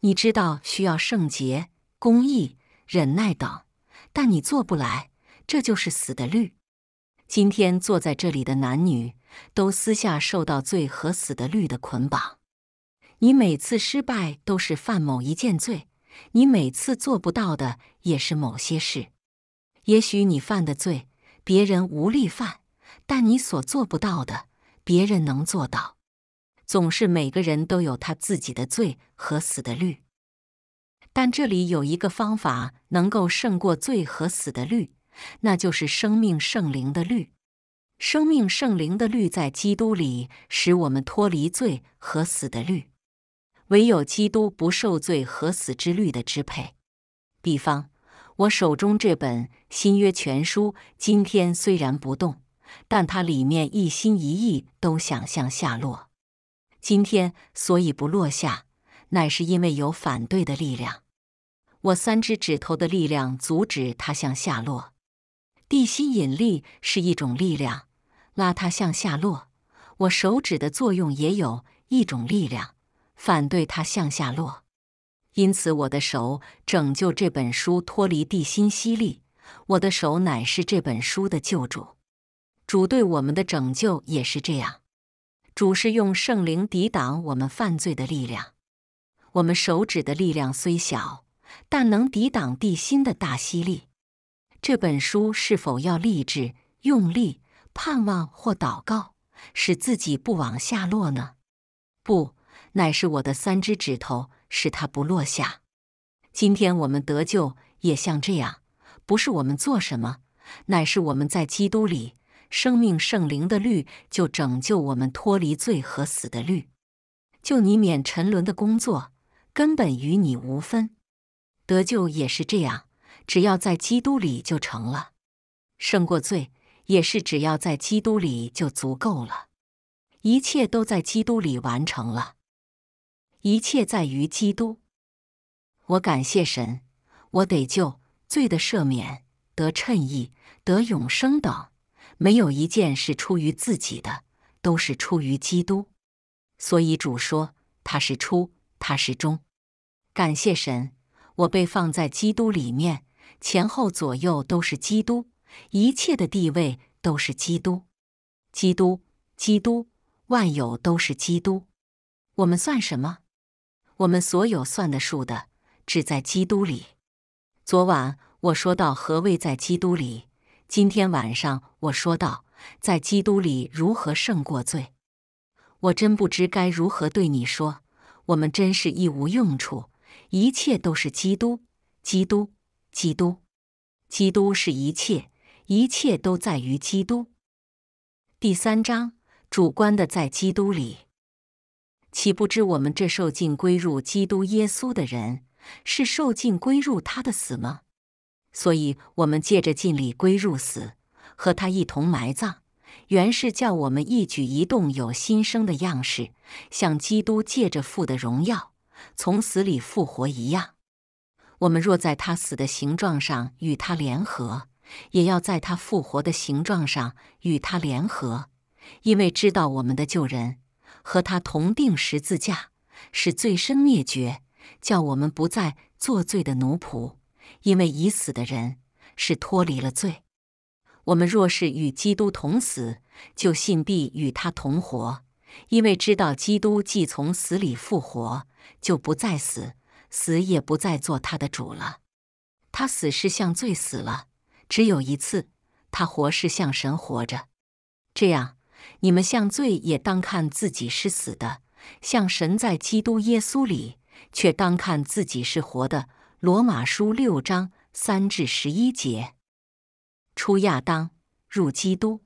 你知道需要圣洁、公义、忍耐等。但你做不来，这就是死的律。今天坐在这里的男女，都私下受到罪和死的律的捆绑。你每次失败都是犯某一件罪，你每次做不到的也是某些事。也许你犯的罪别人无力犯，但你所做不到的，别人能做到。总是每个人都有他自己的罪和死的律。但这里有一个方法能够胜过罪和死的律，那就是生命圣灵的律。生命圣灵的律在基督里使我们脱离罪和死的律。唯有基督不受罪和死之律的支配。比方，我手中这本新约全书，今天虽然不动，但它里面一心一意都想向下落。今天所以不落下，乃是因为有反对的力量。我三只指头的力量阻止它向下落，地心引力是一种力量，拉它向下落。我手指的作用也有一种力量，反对它向下落。因此，我的手拯救这本书脱离地心吸力。我的手乃是这本书的救主。主对我们的拯救也是这样。主是用圣灵抵挡我们犯罪的力量。我们手指的力量虽小。但能抵挡地心的大吸力。这本书是否要励志、用力、盼望或祷告，使自己不往下落呢？不，乃是我的三只指头使它不落下。今天我们得救也像这样，不是我们做什么，乃是我们在基督里，生命圣灵的律就拯救我们脱离罪和死的律，就你免沉沦的工作，根本与你无分。得救也是这样，只要在基督里就成了；胜过罪也是，只要在基督里就足够了。一切都在基督里完成了，一切在于基督。我感谢神，我得救、罪的赦免、得称义、得永生等，没有一件是出于自己的，都是出于基督。所以主说他是出，他是中。感谢神。我被放在基督里面，前后左右都是基督，一切的地位都是基督，基督，基督，万有都是基督。我们算什么？我们所有算的数的，只在基督里。昨晚我说到何谓在基督里，今天晚上我说到在基督里如何胜过罪。我真不知该如何对你说，我们真是一无用处。一切都是基督，基督，基督，基督是一切，一切都在于基督。第三章，主观的在基督里，岂不知我们这受尽归入基督耶稣的人，是受尽归入他的死吗？所以，我们借着尽力归入死，和他一同埋葬，原是叫我们一举一动有新生的样式，像基督借着父的荣耀。从死里复活一样，我们若在他死的形状上与他联合，也要在他复活的形状上与他联合，因为知道我们的救人和他同定十字架，使罪身灭绝，叫我们不再作罪的奴仆。因为已死的人是脱离了罪。我们若是与基督同死，就信必与他同活，因为知道基督既从死里复活。就不再死，死也不再做他的主了。他死是像罪死了，只有一次；他活是像神活着。这样，你们像罪也当看自己是死的，像神在基督耶稣里却当看自己是活的。罗马书六章三至十一节：出亚当，入基督。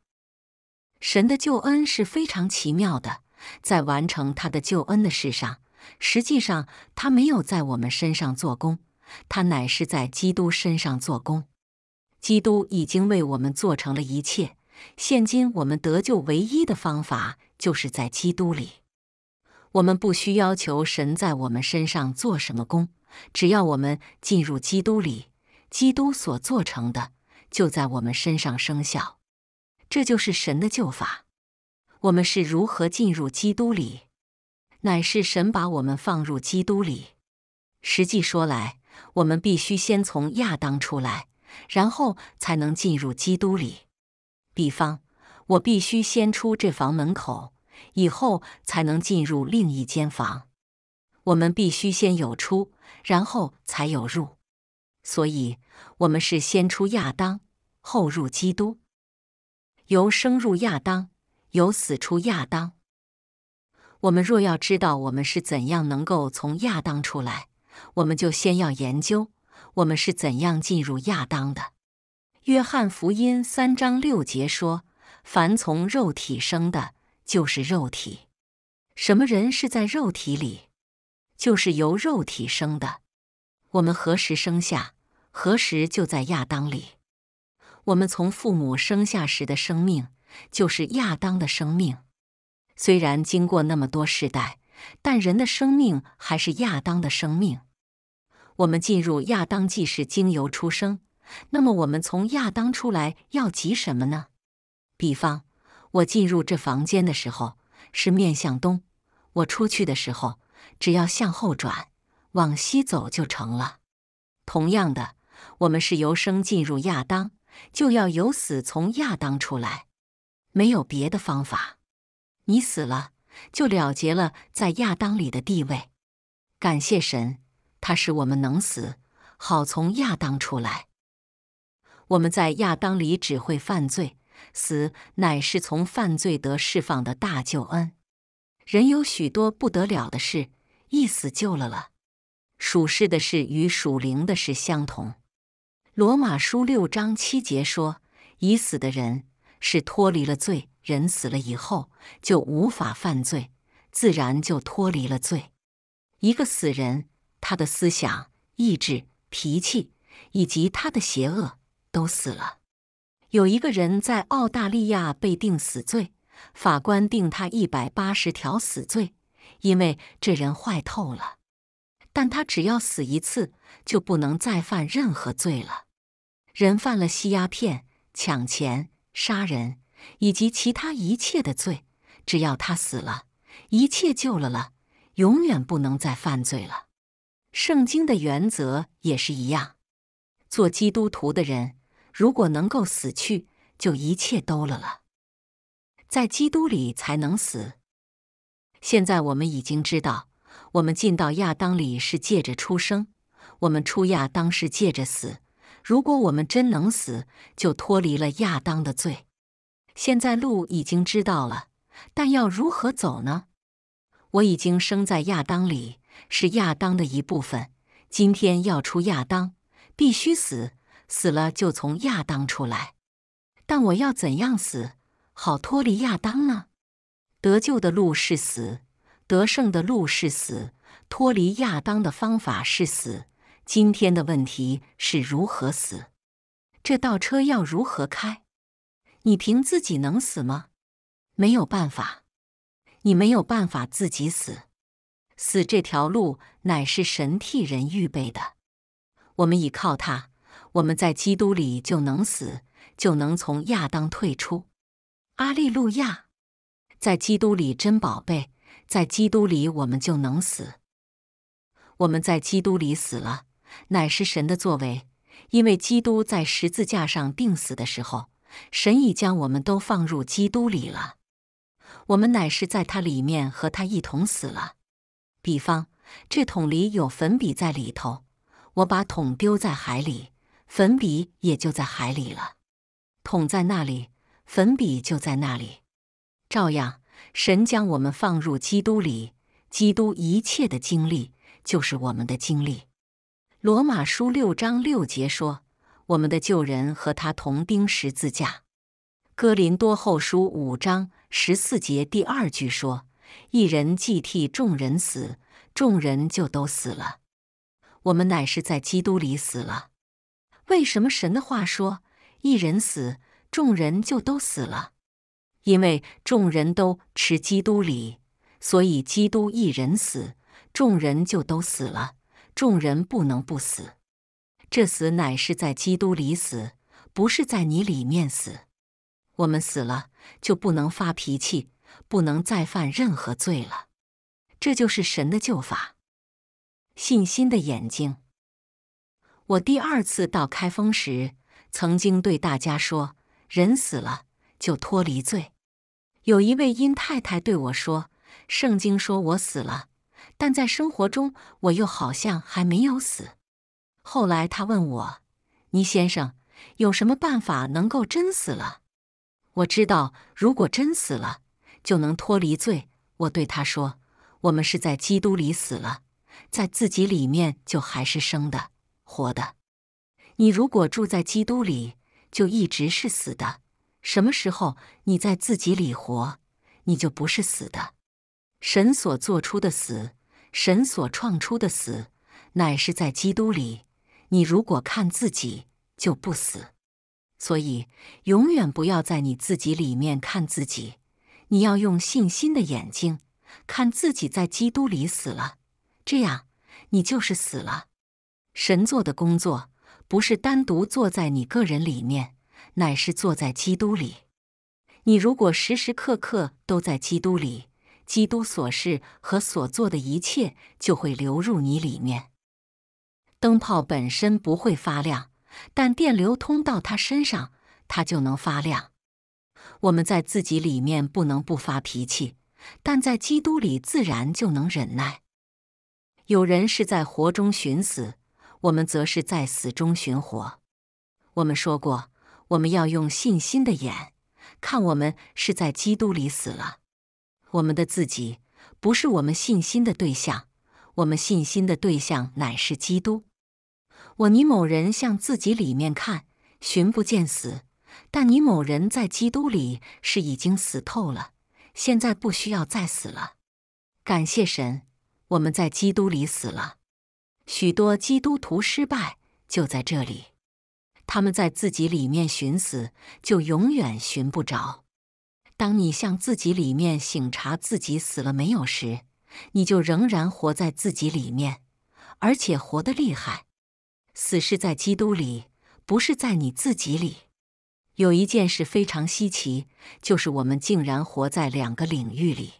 神的救恩是非常奇妙的，在完成他的救恩的事上。实际上，他没有在我们身上做工，他乃是在基督身上做工。基督已经为我们做成了一切。现今我们得救唯一的方法，就是在基督里。我们不需要求神在我们身上做什么工，只要我们进入基督里，基督所做成的就在我们身上生效。这就是神的救法。我们是如何进入基督里？乃是神把我们放入基督里。实际说来，我们必须先从亚当出来，然后才能进入基督里。比方，我必须先出这房门口，以后才能进入另一间房。我们必须先有出，然后才有入。所以，我们是先出亚当，后入基督。由生入亚当，由死出亚当。我们若要知道我们是怎样能够从亚当出来，我们就先要研究我们是怎样进入亚当的。约翰福音三章六节说：“凡从肉体生的，就是肉体。”什么人是在肉体里？就是由肉体生的。我们何时生下，何时就在亚当里。我们从父母生下时的生命，就是亚当的生命。虽然经过那么多世代，但人的生命还是亚当的生命。我们进入亚当既是经由出生，那么我们从亚当出来要急什么呢？比方，我进入这房间的时候是面向东，我出去的时候只要向后转，往西走就成了。同样的，我们是由生进入亚当，就要由死从亚当出来，没有别的方法。你死了，就了结了在亚当里的地位。感谢神，他使我们能死，好从亚当出来。我们在亚当里只会犯罪，死乃是从犯罪得释放的大救恩。人有许多不得了的事，一死救了了。属世的事与属灵的事相同。罗马书六章七节说：“已死的人是脱离了罪。”人死了以后就无法犯罪，自然就脱离了罪。一个死人，他的思想、意志、脾气以及他的邪恶都死了。有一个人在澳大利亚被定死罪，法官定他一百八十条死罪，因为这人坏透了。但他只要死一次，就不能再犯任何罪了。人犯了吸鸦片、抢钱、杀人。以及其他一切的罪，只要他死了，一切就了了，永远不能再犯罪了。圣经的原则也是一样，做基督徒的人如果能够死去，就一切都了了，在基督里才能死。现在我们已经知道，我们进到亚当里是借着出生，我们出亚当是借着死。如果我们真能死，就脱离了亚当的罪。现在路已经知道了，但要如何走呢？我已经生在亚当里，是亚当的一部分。今天要出亚当，必须死，死了就从亚当出来。但我要怎样死，好脱离亚当呢？得救的路是死，得胜的路是死，脱离亚当的方法是死。今天的问题是如何死？这倒车要如何开？你凭自己能死吗？没有办法，你没有办法自己死。死这条路乃是神替人预备的。我们倚靠他，我们在基督里就能死，就能从亚当退出。阿利路亚！在基督里，真宝贝，在基督里我们就能死。我们在基督里死了，乃是神的作为，因为基督在十字架上定死的时候。神已将我们都放入基督里了，我们乃是在他里面和他一同死了。比方，这桶里有粉笔在里头，我把桶丢在海里，粉笔也就在海里了。桶在那里，粉笔就在那里，照样，神将我们放入基督里，基督一切的经历就是我们的经历。罗马书六章六节说。我们的旧人和他同钉十字架。哥林多后书五章十四节第二句说：“一人既替众人死，众人就都死了。”我们乃是在基督里死了。为什么神的话说一人死，众人就都死了？因为众人都持基督礼，所以基督一人死，众人就都死了。众人不能不死。这死乃是在基督里死，不是在你里面死。我们死了，就不能发脾气，不能再犯任何罪了。这就是神的救法，信心的眼睛。我第二次到开封时，曾经对大家说：“人死了就脱离罪。”有一位殷太太对我说：“圣经说我死了，但在生活中我又好像还没有死。”后来他问我：“倪先生，有什么办法能够真死了？”我知道，如果真死了，就能脱离罪。我对他说：“我们是在基督里死了，在自己里面就还是生的、活的。你如果住在基督里，就一直是死的。什么时候你在自己里活，你就不是死的。神所做出的死，神所创出的死，乃是在基督里。”你如果看自己，就不死。所以，永远不要在你自己里面看自己。你要用信心的眼睛看自己，在基督里死了。这样，你就是死了。神做的工作不是单独做在你个人里面，乃是做在基督里。你如果时时刻刻都在基督里，基督所事和所做的一切就会流入你里面。灯泡本身不会发亮，但电流通到它身上，它就能发亮。我们在自己里面不能不发脾气，但在基督里自然就能忍耐。有人是在活中寻死，我们则是在死中寻活。我们说过，我们要用信心的眼看，我们是在基督里死了。我们的自己不是我们信心的对象，我们信心的对象乃是基督。我你某人向自己里面看，寻不见死；但你某人在基督里是已经死透了，现在不需要再死了。感谢神，我们在基督里死了。许多基督徒失败就在这里，他们在自己里面寻死，就永远寻不着。当你向自己里面醒察自己死了没有时，你就仍然活在自己里面，而且活得厉害。死是在基督里，不是在你自己里。有一件事非常稀奇，就是我们竟然活在两个领域里。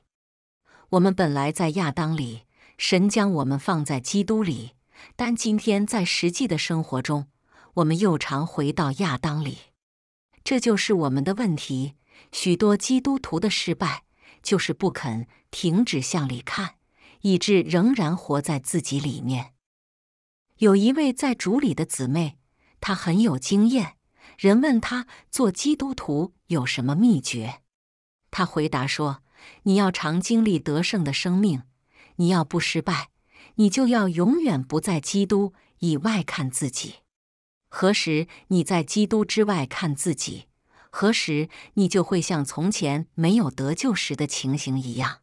我们本来在亚当里，神将我们放在基督里，但今天在实际的生活中，我们又常回到亚当里。这就是我们的问题。许多基督徒的失败，就是不肯停止向里看，以致仍然活在自己里面。有一位在主里的姊妹，她很有经验。人问她做基督徒有什么秘诀，她回答说：“你要常经历得胜的生命，你要不失败，你就要永远不在基督以外看自己。何时你在基督之外看自己，何时你就会像从前没有得救时的情形一样。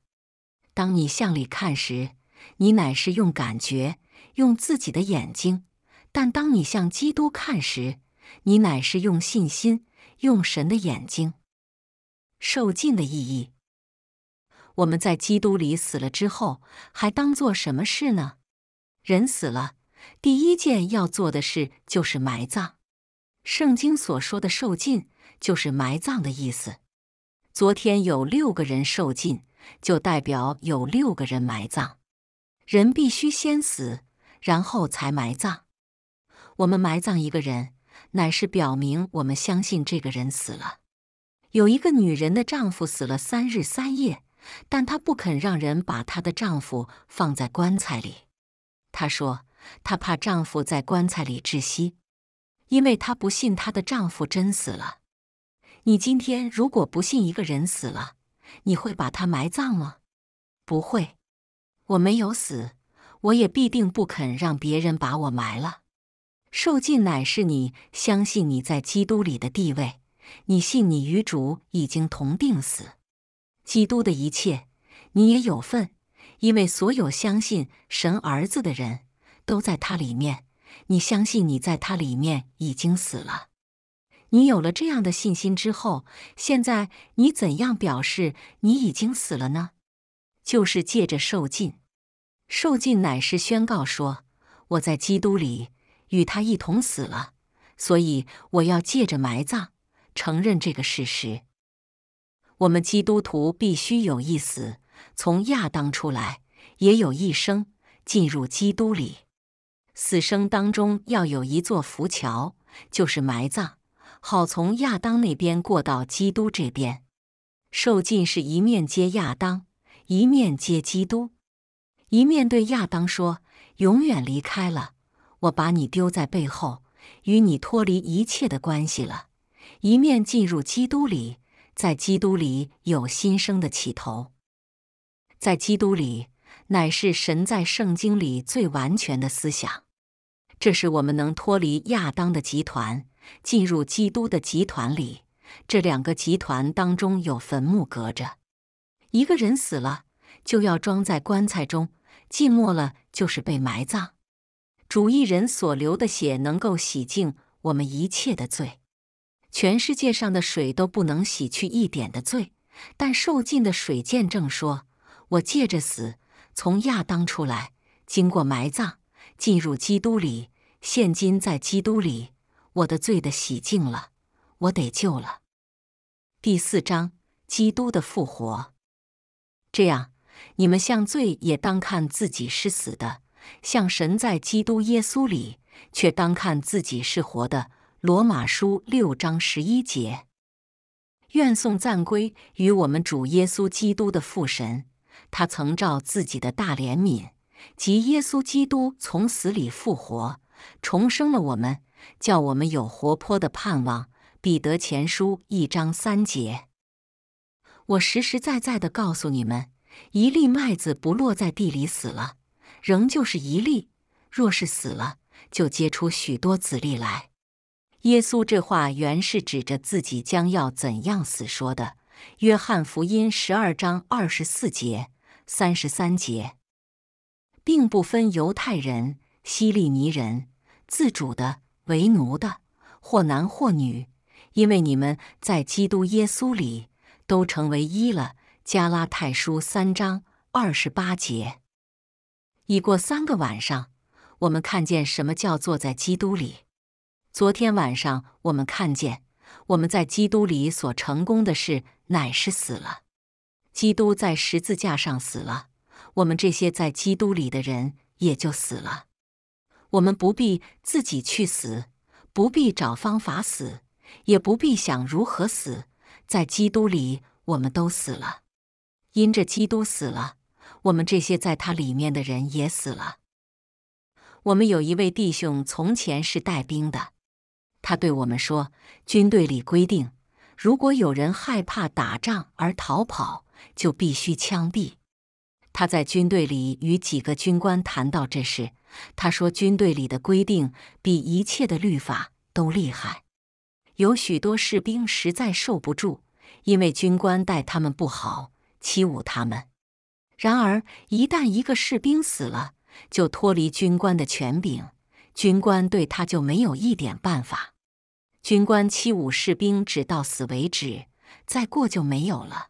当你向里看时，你乃是用感觉。”用自己的眼睛，但当你向基督看时，你乃是用信心用神的眼睛。受尽的意义，我们在基督里死了之后，还当做什么事呢？人死了，第一件要做的事就是埋葬。圣经所说的受尽，就是埋葬的意思。昨天有六个人受尽，就代表有六个人埋葬。人必须先死。然后才埋葬。我们埋葬一个人，乃是表明我们相信这个人死了。有一个女人的丈夫死了三日三夜，但她不肯让人把她的丈夫放在棺材里。她说她怕丈夫在棺材里窒息，因为她不信她的丈夫真死了。你今天如果不信一个人死了，你会把他埋葬吗？不会，我没有死。我也必定不肯让别人把我埋了。受尽乃是你相信你在基督里的地位，你信你与主已经同定死，基督的一切你也有份，因为所有相信神儿子的人都在他里面。你相信你在他里面已经死了。你有了这样的信心之后，现在你怎样表示你已经死了呢？就是借着受尽。受尽乃是宣告说：“我在基督里与他一同死了，所以我要借着埋葬承认这个事实。我们基督徒必须有一死，从亚当出来也有一生进入基督里。死生当中要有一座浮桥，就是埋葬，好从亚当那边过到基督这边。受尽是一面接亚当，一面接基督。”一面对亚当说：“永远离开了，我把你丢在背后，与你脱离一切的关系了。”一面进入基督里，在基督里有新生的起头，在基督里乃是神在圣经里最完全的思想。这是我们能脱离亚当的集团，进入基督的集团里。这两个集团当中有坟墓隔着，一个人死了就要装在棺材中。寂寞了就是被埋葬，主一人所流的血能够洗净我们一切的罪，全世界上的水都不能洗去一点的罪，但受尽的水见证说，我借着死从亚当出来，经过埋葬，进入基督里，现今在基督里，我的罪的洗净了，我得救了。第四章，基督的复活，这样。你们像罪也当看自己是死的，像神在基督耶稣里却当看自己是活的。罗马书六章十一节。愿颂赞归于我们主耶稣基督的父神，他曾照自己的大怜悯，即耶稣基督从死里复活，重生了我们，叫我们有活泼的盼望。彼得前书一章三节。我实实在在的告诉你们。一粒麦子不落在地里死了，仍旧是一粒；若是死了，就结出许多子粒来。耶稣这话原是指着自己将要怎样死说的。约翰福音十二章二十四节、三十三节，并不分犹太人、希利尼人，自主的、为奴的，或男或女，因为你们在基督耶稣里都成为一了。加拉太书三章二十八节，已过三个晚上。我们看见什么叫坐在基督里。昨天晚上我们看见我们在基督里所成功的事，乃是死了。基督在十字架上死了，我们这些在基督里的人也就死了。我们不必自己去死，不必找方法死，也不必想如何死。在基督里，我们都死了。因着基督死了，我们这些在他里面的人也死了。我们有一位弟兄，从前是带兵的，他对我们说：“军队里规定，如果有人害怕打仗而逃跑，就必须枪毙。”他在军队里与几个军官谈到这事，他说：“军队里的规定比一切的律法都厉害。有许多士兵实在受不住，因为军官待他们不好。”欺侮他们。然而，一旦一个士兵死了，就脱离军官的权柄，军官对他就没有一点办法。军官欺侮士兵，只到死为止，再过就没有了。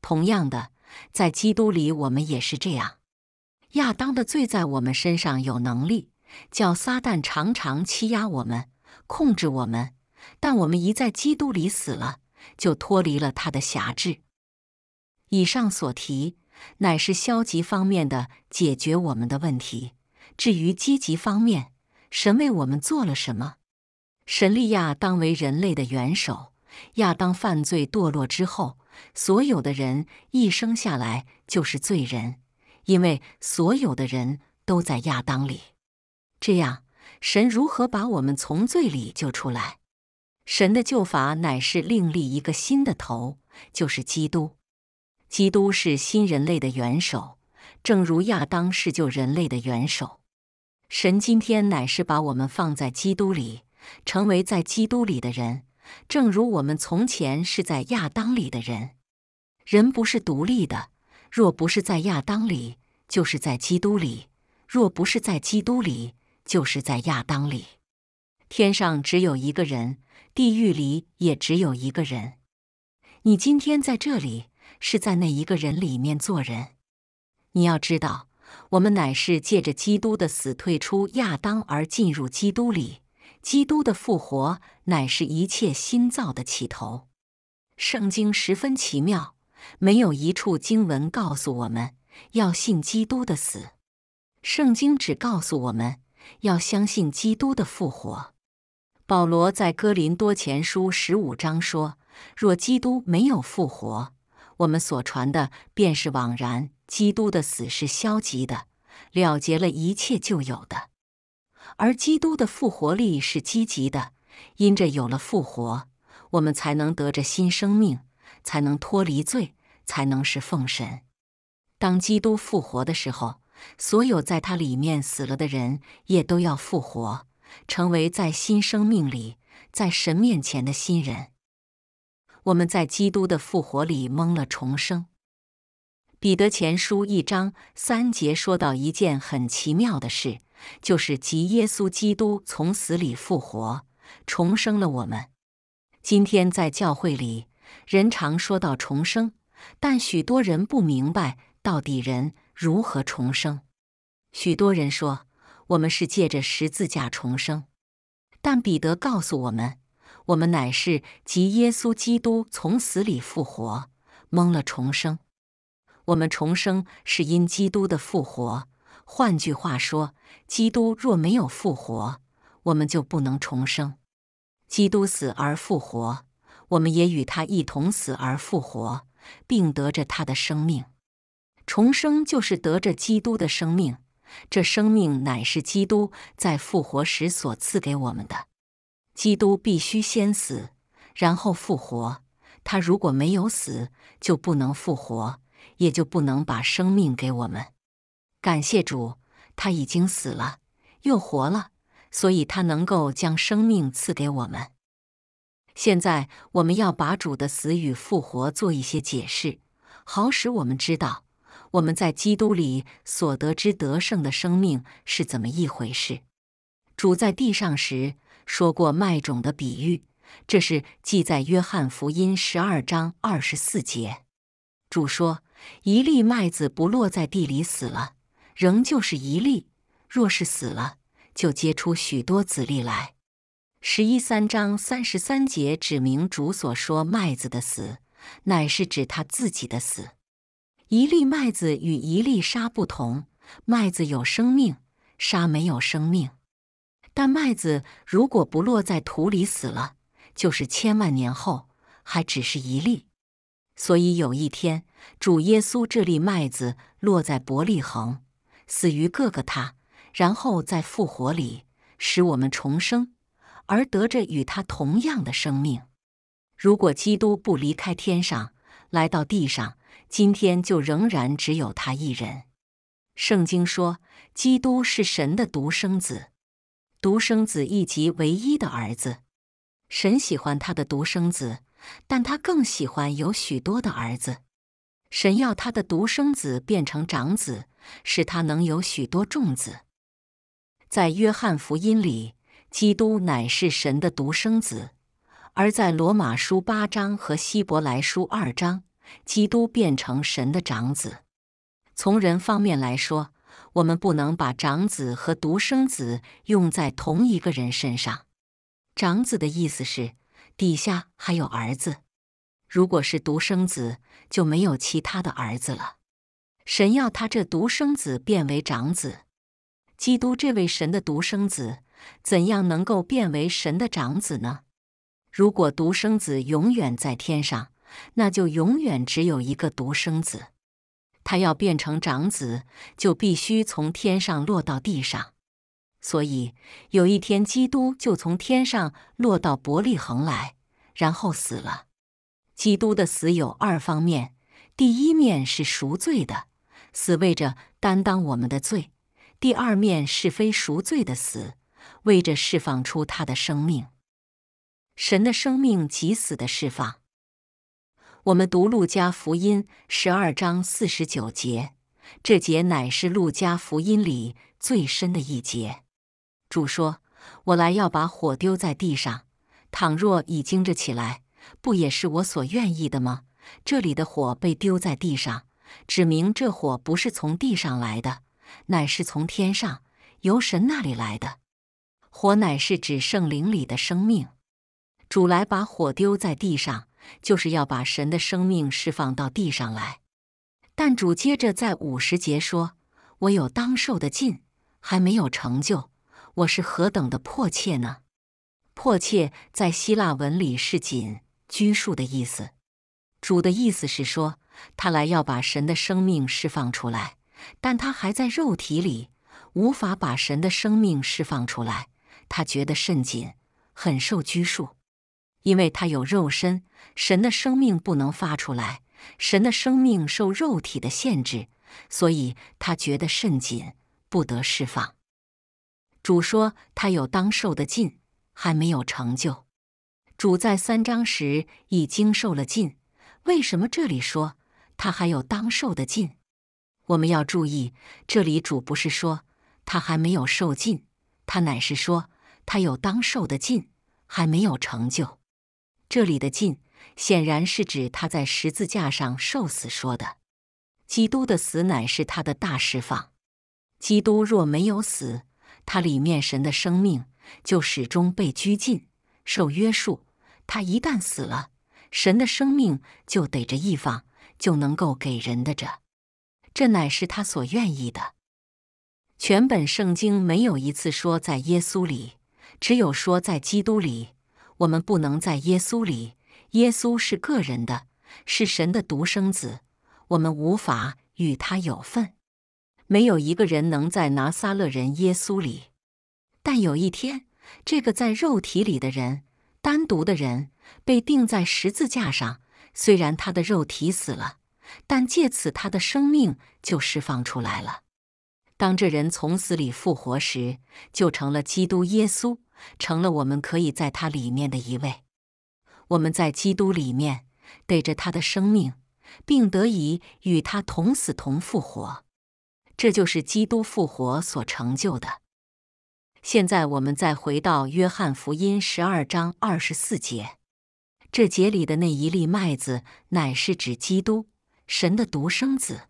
同样的，在基督里，我们也是这样。亚当的罪在我们身上有能力叫撒旦常常欺压我们、控制我们，但我们一在基督里死了，就脱离了他的辖制。以上所提乃是消极方面的解决我们的问题。至于积极方面，神为我们做了什么？神利亚当为人类的元首。亚当犯罪堕落之后，所有的人一生下来就是罪人，因为所有的人都在亚当里。这样，神如何把我们从罪里救出来？神的救法乃是另立一个新的头，就是基督。基督是新人类的元首，正如亚当是旧人类的元首。神今天乃是把我们放在基督里，成为在基督里的人，正如我们从前是在亚当里的人。人不是独立的，若不是在亚当里，就是在基督里；若不是在基督里，就是在亚当里。天上只有一个人，地狱里也只有一个人。你今天在这里。是在那一个人里面做人。你要知道，我们乃是借着基督的死退出亚当而进入基督里。基督的复活乃是一切新造的起头。圣经十分奇妙，没有一处经文告诉我们要信基督的死，圣经只告诉我们要相信基督的复活。保罗在哥林多前书十五章说：“若基督没有复活，我们所传的便是枉然。基督的死是消极的，了结了一切旧有的；而基督的复活力是积极的，因着有了复活，我们才能得着新生命，才能脱离罪，才能是奉神。当基督复活的时候，所有在他里面死了的人也都要复活，成为在新生命里、在神面前的新人。我们在基督的复活里蒙了重生。彼得前书一章三节说到一件很奇妙的事，就是即耶稣基督从死里复活，重生了我们。今天在教会里，人常说到重生，但许多人不明白到底人如何重生。许多人说我们是借着十字架重生，但彼得告诉我们。我们乃是集耶稣基督从死里复活，蒙了重生。我们重生是因基督的复活。换句话说，基督若没有复活，我们就不能重生。基督死而复活，我们也与他一同死而复活，并得着他的生命。重生就是得着基督的生命，这生命乃是基督在复活时所赐给我们的。基督必须先死，然后复活。他如果没有死，就不能复活，也就不能把生命给我们。感谢主，他已经死了，又活了，所以他能够将生命赐给我们。现在我们要把主的死与复活做一些解释，好使我们知道我们在基督里所得之得胜的生命是怎么一回事。主在地上时。说过麦种的比喻，这是记在约翰福音十二章二十四节。主说：“一粒麦子不落在地里死了，仍旧是一粒；若是死了，就结出许多子粒来。”十一三章三十三节指明主所说麦子的死，乃是指他自己的死。一粒麦子与一粒沙不同，麦子有生命，沙没有生命。但麦子如果不落在土里死了，就是千万年后还只是一粒。所以有一天，主耶稣这粒麦子落在伯利恒，死于各个他，然后在复活里使我们重生，而得着与他同样的生命。如果基督不离开天上来到地上，今天就仍然只有他一人。圣经说，基督是神的独生子。独生子一级唯一的儿子，神喜欢他的独生子，但他更喜欢有许多的儿子。神要他的独生子变成长子，使他能有许多众子。在约翰福音里，基督乃是神的独生子；而在罗马书八章和希伯来书二章，基督变成神的长子。从人方面来说。我们不能把长子和独生子用在同一个人身上。长子的意思是底下还有儿子，如果是独生子，就没有其他的儿子了。神要他这独生子变为长子，基督这位神的独生子，怎样能够变为神的长子呢？如果独生子永远在天上，那就永远只有一个独生子。他要变成长子，就必须从天上落到地上。所以有一天，基督就从天上落到伯利恒来，然后死了。基督的死有二方面：第一面是赎罪的死，为着担当我们的罪；第二面是非赎罪的死，为着释放出他的生命。神的生命即死的释放。我们读《路加福音》十二章四十九节，这节乃是《路加福音》里最深的一节。主说：“我来要把火丢在地上，倘若已经着起来，不也是我所愿意的吗？”这里的火被丢在地上，指明这火不是从地上来的，乃是从天上由神那里来的。火乃是指圣灵里的生命，主来把火丢在地上。就是要把神的生命释放到地上来，但主接着在五十节说：“我有当受的尽，还没有成就，我是何等的迫切呢？”迫切在希腊文里是“紧、拘束”的意思。主的意思是说，他来要把神的生命释放出来，但他还在肉体里，无法把神的生命释放出来。他觉得甚紧，很受拘束。因为他有肉身，神的生命不能发出来，神的生命受肉体的限制，所以他觉得甚紧，不得释放。主说他有当受的尽，还没有成就。主在三章时已经受了尽，为什么这里说他还有当受的尽？我们要注意，这里主不是说他还没有受尽，他乃是说他有当受的尽，还没有成就。这里的禁，显然是指他在十字架上受死说的。基督的死乃是他的大释放。基督若没有死，他里面神的生命就始终被拘禁、受约束。他一旦死了，神的生命就逮着一放，就能够给人的着。这乃是他所愿意的。全本圣经没有一次说在耶稣里，只有说在基督里。我们不能在耶稣里，耶稣是个人的，是神的独生子，我们无法与他有份。没有一个人能在拿撒勒人耶稣里。但有一天，这个在肉体里的人，单独的人，被钉在十字架上。虽然他的肉体死了，但借此他的生命就释放出来了。当这人从死里复活时，就成了基督耶稣。成了我们可以在他里面的一位，我们在基督里面逮着他的生命，并得以与他同死同复活。这就是基督复活所成就的。现在我们再回到约翰福音十二章二十四节，这节里的那一粒麦子，乃是指基督，神的独生子。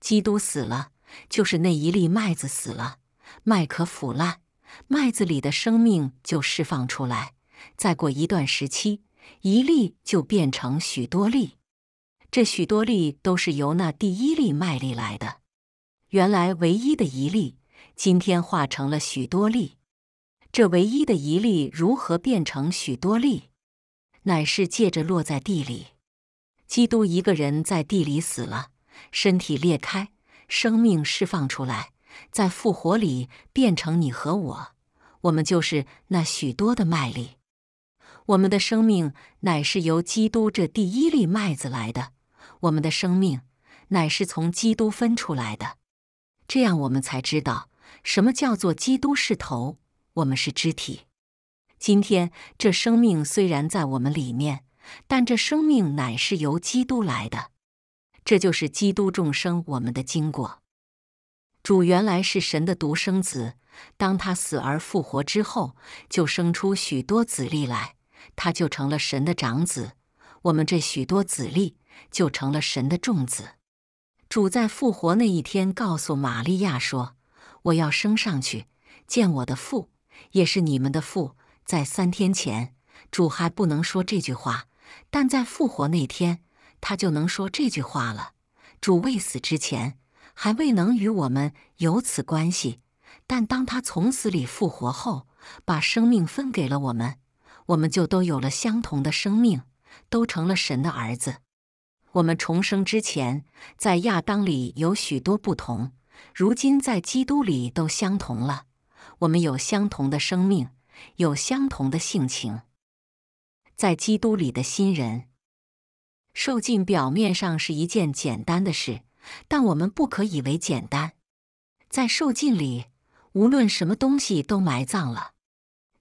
基督死了，就是那一粒麦子死了，麦壳腐烂。麦子里的生命就释放出来，再过一段时期，一粒就变成许多粒。这许多粒都是由那第一粒麦粒来的。原来唯一的一粒，今天化成了许多粒。这唯一的一粒如何变成许多粒？乃是借着落在地里。基督一个人在地里死了，身体裂开，生命释放出来。在复活里变成你和我，我们就是那许多的麦粒。我们的生命乃是由基督这第一粒麦子来的，我们的生命乃是从基督分出来的。这样，我们才知道什么叫做基督是头，我们是肢体。今天这生命虽然在我们里面，但这生命乃是由基督来的。这就是基督众生我们的经过。主原来是神的独生子，当他死而复活之后，就生出许多子粒来，他就成了神的长子。我们这许多子粒就成了神的众子。主在复活那一天告诉玛利亚说：“我要升上去见我的父，也是你们的父。”在三天前，主还不能说这句话，但在复活那天，他就能说这句话了。主未死之前。还未能与我们有此关系，但当他从死里复活后，把生命分给了我们，我们就都有了相同的生命，都成了神的儿子。我们重生之前，在亚当里有许多不同，如今在基督里都相同了。我们有相同的生命，有相同的性情。在基督里的新人，受尽表面上是一件简单的事。但我们不可以为简单，在受尽里，无论什么东西都埋葬了。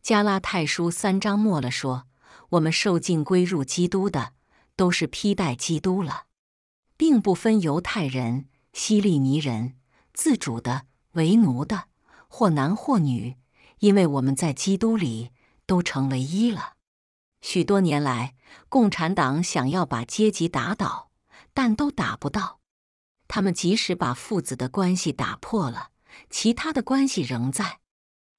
加拉太书三章末了说：“我们受尽归入基督的，都是披戴基督了，并不分犹太人、希利尼人，自主的、为奴的，或男或女，因为我们在基督里都成为一了。”许多年来，共产党想要把阶级打倒，但都打不到。他们即使把父子的关系打破了，其他的关系仍在。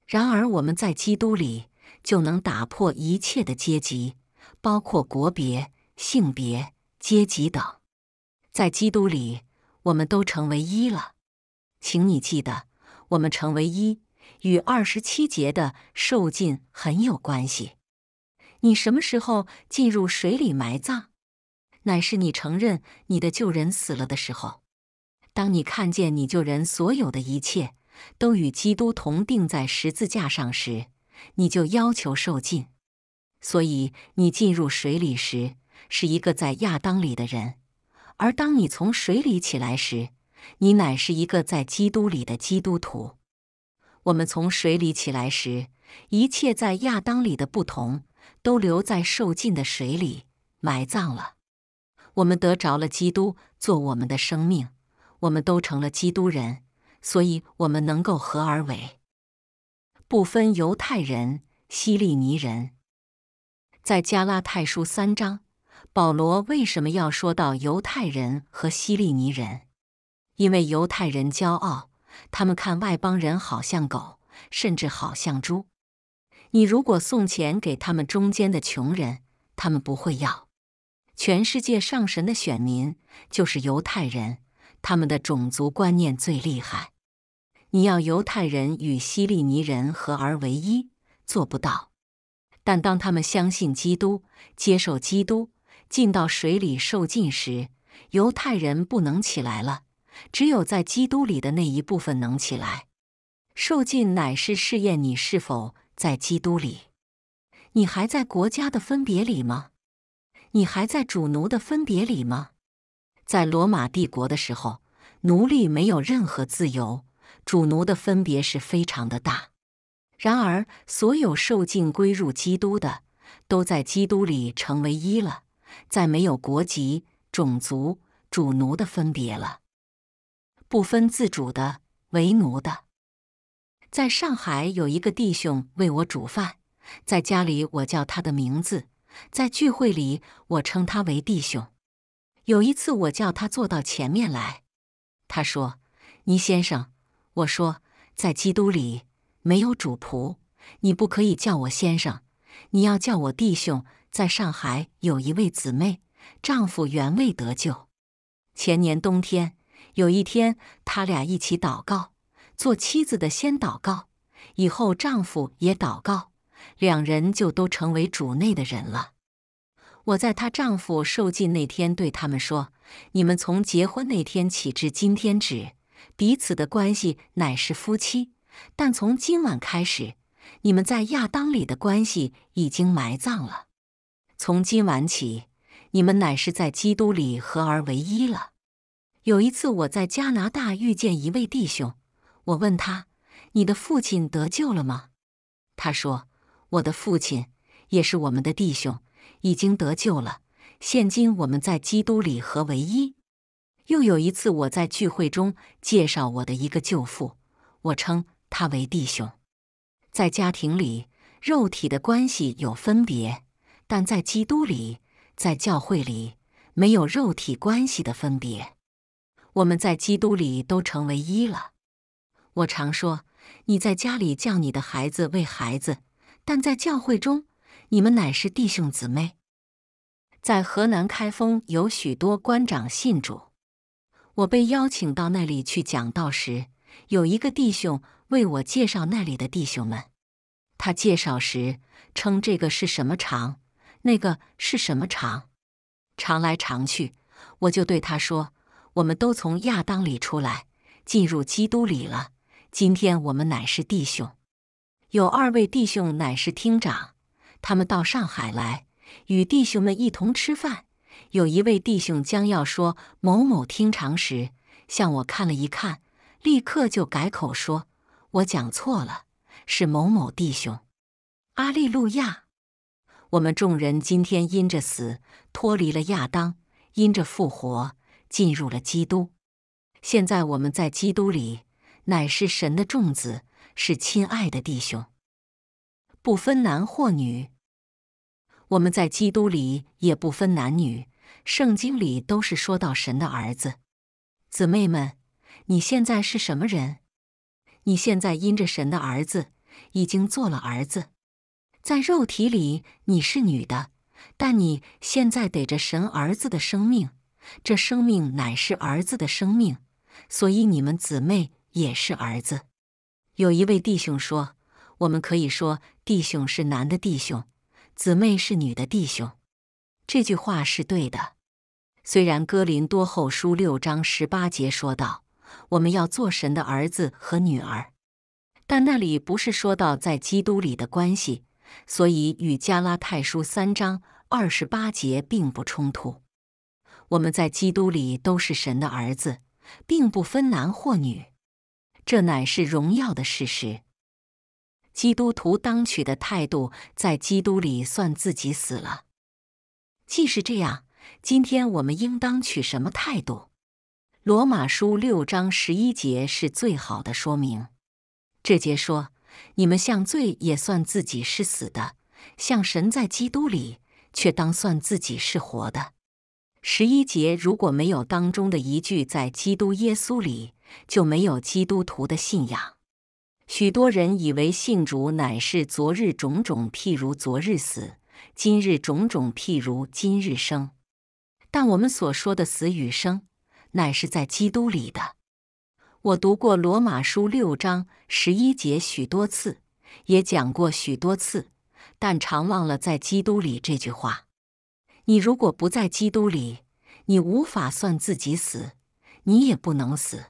然而，我们在基督里就能打破一切的阶级，包括国别、性别、阶级等。在基督里，我们都成为一了。请你记得，我们成为一与二十七节的受尽很有关系。你什么时候进入水里埋葬？乃是你承认你的旧人死了的时候。当你看见你救人所有的一切都与基督同定在十字架上时，你就要求受尽。所以你进入水里时是一个在亚当里的人，而当你从水里起来时，你乃是一个在基督里的基督徒。我们从水里起来时，一切在亚当里的不同都留在受尽的水里埋葬了。我们得着了基督做我们的生命。我们都成了基督人，所以我们能够合而为，不分犹太人、希利尼人。在加拉太书三章，保罗为什么要说到犹太人和希利尼人？因为犹太人骄傲，他们看外邦人好像狗，甚至好像猪。你如果送钱给他们中间的穷人，他们不会要。全世界上神的选民就是犹太人。他们的种族观念最厉害。你要犹太人与希利尼人合而为一，做不到。但当他们相信基督、接受基督、进到水里受浸时，犹太人不能起来了，只有在基督里的那一部分能起来。受尽乃是试验你是否在基督里。你还在国家的分别里吗？你还在主奴的分别里吗？在罗马帝国的时候，奴隶没有任何自由，主奴的分别是非常的大。然而，所有受尽归入基督的，都在基督里成为一了，在没有国籍、种族、主奴的分别了，不分自主的为奴的。在上海有一个弟兄为我煮饭，在家里我叫他的名字，在聚会里我称他为弟兄。有一次，我叫他坐到前面来。他说：“倪先生，我说，在基督里没有主仆，你不可以叫我先生，你要叫我弟兄。”在上海有一位姊妹，丈夫原未得救。前年冬天有一天，他俩一起祷告，做妻子的先祷告，以后丈夫也祷告，两人就都成为主内的人了。我在她丈夫受尽那天对他们说：“你们从结婚那天起至今天止，彼此的关系乃是夫妻；但从今晚开始，你们在亚当里的关系已经埋葬了。从今晚起，你们乃是在基督里合而为一了。”有一次，我在加拿大遇见一位弟兄，我问他：“你的父亲得救了吗？”他说：“我的父亲也是我们的弟兄。”已经得救了。现今我们在基督里合为一。又有一次，我在聚会中介绍我的一个舅父，我称他为弟兄。在家庭里，肉体的关系有分别；但在基督里，在教会里，没有肉体关系的分别。我们在基督里都成为一了。我常说，你在家里叫你的孩子为孩子，但在教会中。你们乃是弟兄姊妹，在河南开封有许多官长信主。我被邀请到那里去讲道时，有一个弟兄为我介绍那里的弟兄们。他介绍时称这个是什么长，那个是什么长，长来长去，我就对他说：“我们都从亚当里出来，进入基督里了。今天我们乃是弟兄，有二位弟兄乃是厅长。”他们到上海来，与弟兄们一同吃饭。有一位弟兄将要说某某听长时，向我看了一看，立刻就改口说：“我讲错了，是某某弟兄。”阿利路亚！我们众人今天因着死脱离了亚当，因着复活进入了基督。现在我们在基督里，乃是神的众子，是亲爱的弟兄，不分男或女。我们在基督里也不分男女，圣经里都是说到神的儿子。姊妹们，你现在是什么人？你现在因着神的儿子，已经做了儿子。在肉体里你是女的，但你现在得着神儿子的生命，这生命乃是儿子的生命，所以你们姊妹也是儿子。有一位弟兄说，我们可以说弟兄是男的弟兄。姊妹是女的，弟兄，这句话是对的。虽然哥林多后书六章十八节说道：“我们要做神的儿子和女儿，但那里不是说到在基督里的关系，所以与加拉太书三章二十八节并不冲突。我们在基督里都是神的儿子，并不分男或女，这乃是荣耀的事实。基督徒当取的态度，在基督里算自己死了。既是这样，今天我们应当取什么态度？罗马书六章十一节是最好的说明。这节说：“你们像罪也算自己是死的，像神在基督里却当算自己是活的。”十一节如果没有当中的一句“在基督耶稣里”，就没有基督徒的信仰。许多人以为信主乃是昨日种种，譬如昨日死；今日种种，譬如今日生。但我们所说的死与生，乃是在基督里的。我读过罗马书六章十一节许多次，也讲过许多次，但常忘了在基督里这句话。你如果不在基督里，你无法算自己死，你也不能死。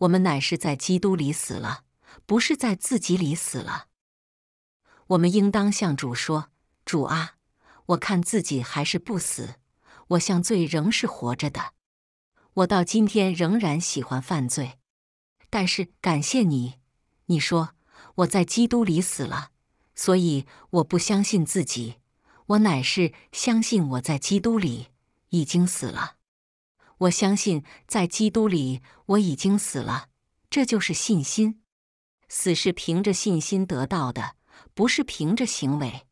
我们乃是在基督里死了。不是在自己里死了，我们应当向主说：“主啊，我看自己还是不死，我向罪仍是活着的。我到今天仍然喜欢犯罪，但是感谢你，你说我在基督里死了，所以我不相信自己，我乃是相信我在基督里已经死了。我相信在基督里我已经死了，这就是信心。”死是凭着信心得到的，不是凭着行为；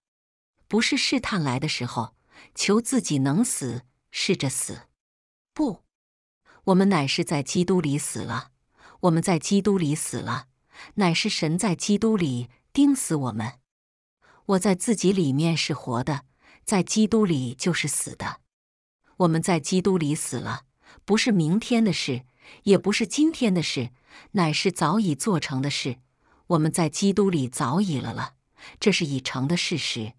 不是试探来的时候，求自己能死，试着死。不，我们乃是在基督里死了。我们在基督里死了，乃是神在基督里钉死我们。我在自己里面是活的，在基督里就是死的。我们在基督里死了，不是明天的事，也不是今天的事，乃是早已做成的事。我们在基督里早已了了，这是已成的事实。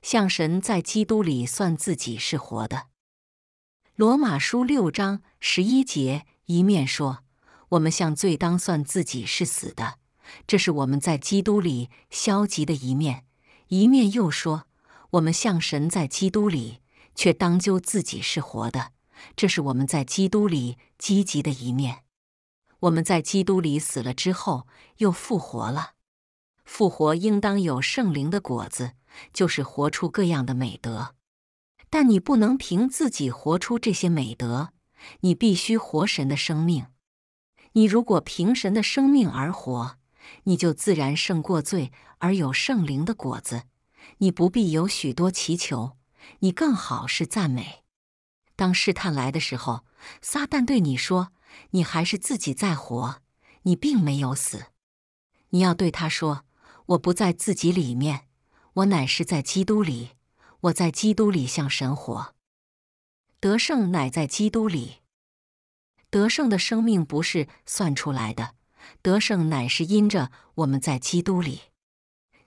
像神在基督里算自己是活的，《罗马书》六章十一节一面说：“我们像罪当算自己是死的”，这是我们在基督里消极的一面；一面又说：“我们像神在基督里却当究自己是活的”，这是我们在基督里积极的一面。我们在基督里死了之后，又复活了。复活应当有圣灵的果子，就是活出各样的美德。但你不能凭自己活出这些美德，你必须活神的生命。你如果凭神的生命而活，你就自然胜过罪，而有圣灵的果子。你不必有许多祈求，你更好是赞美。当试探来的时候，撒旦对你说。你还是自己在活，你并没有死。你要对他说：“我不在自己里面，我乃是在基督里。我在基督里向神活，得胜乃在基督里。得胜的生命不是算出来的，得胜乃是因着我们在基督里。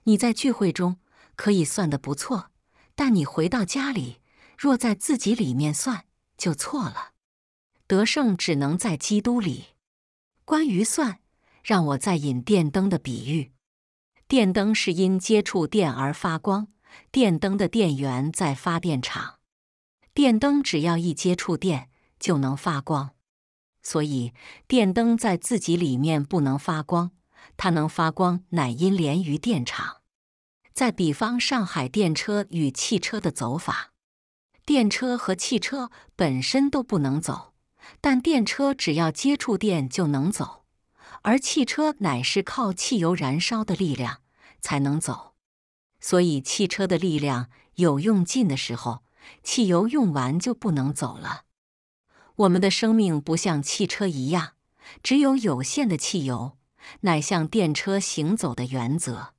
你在聚会中可以算得不错，但你回到家里，若在自己里面算，就错了。”得胜只能在基督里。关于算，让我再引电灯的比喻。电灯是因接触电而发光，电灯的电源在发电厂。电灯只要一接触电就能发光，所以电灯在自己里面不能发光，它能发光乃因连于电厂。再比方上海电车与汽车的走法，电车和汽车本身都不能走。但电车只要接触电就能走，而汽车乃是靠汽油燃烧的力量才能走。所以，汽车的力量有用尽的时候，汽油用完就不能走了。我们的生命不像汽车一样，只有有限的汽油，乃像电车行走的原则。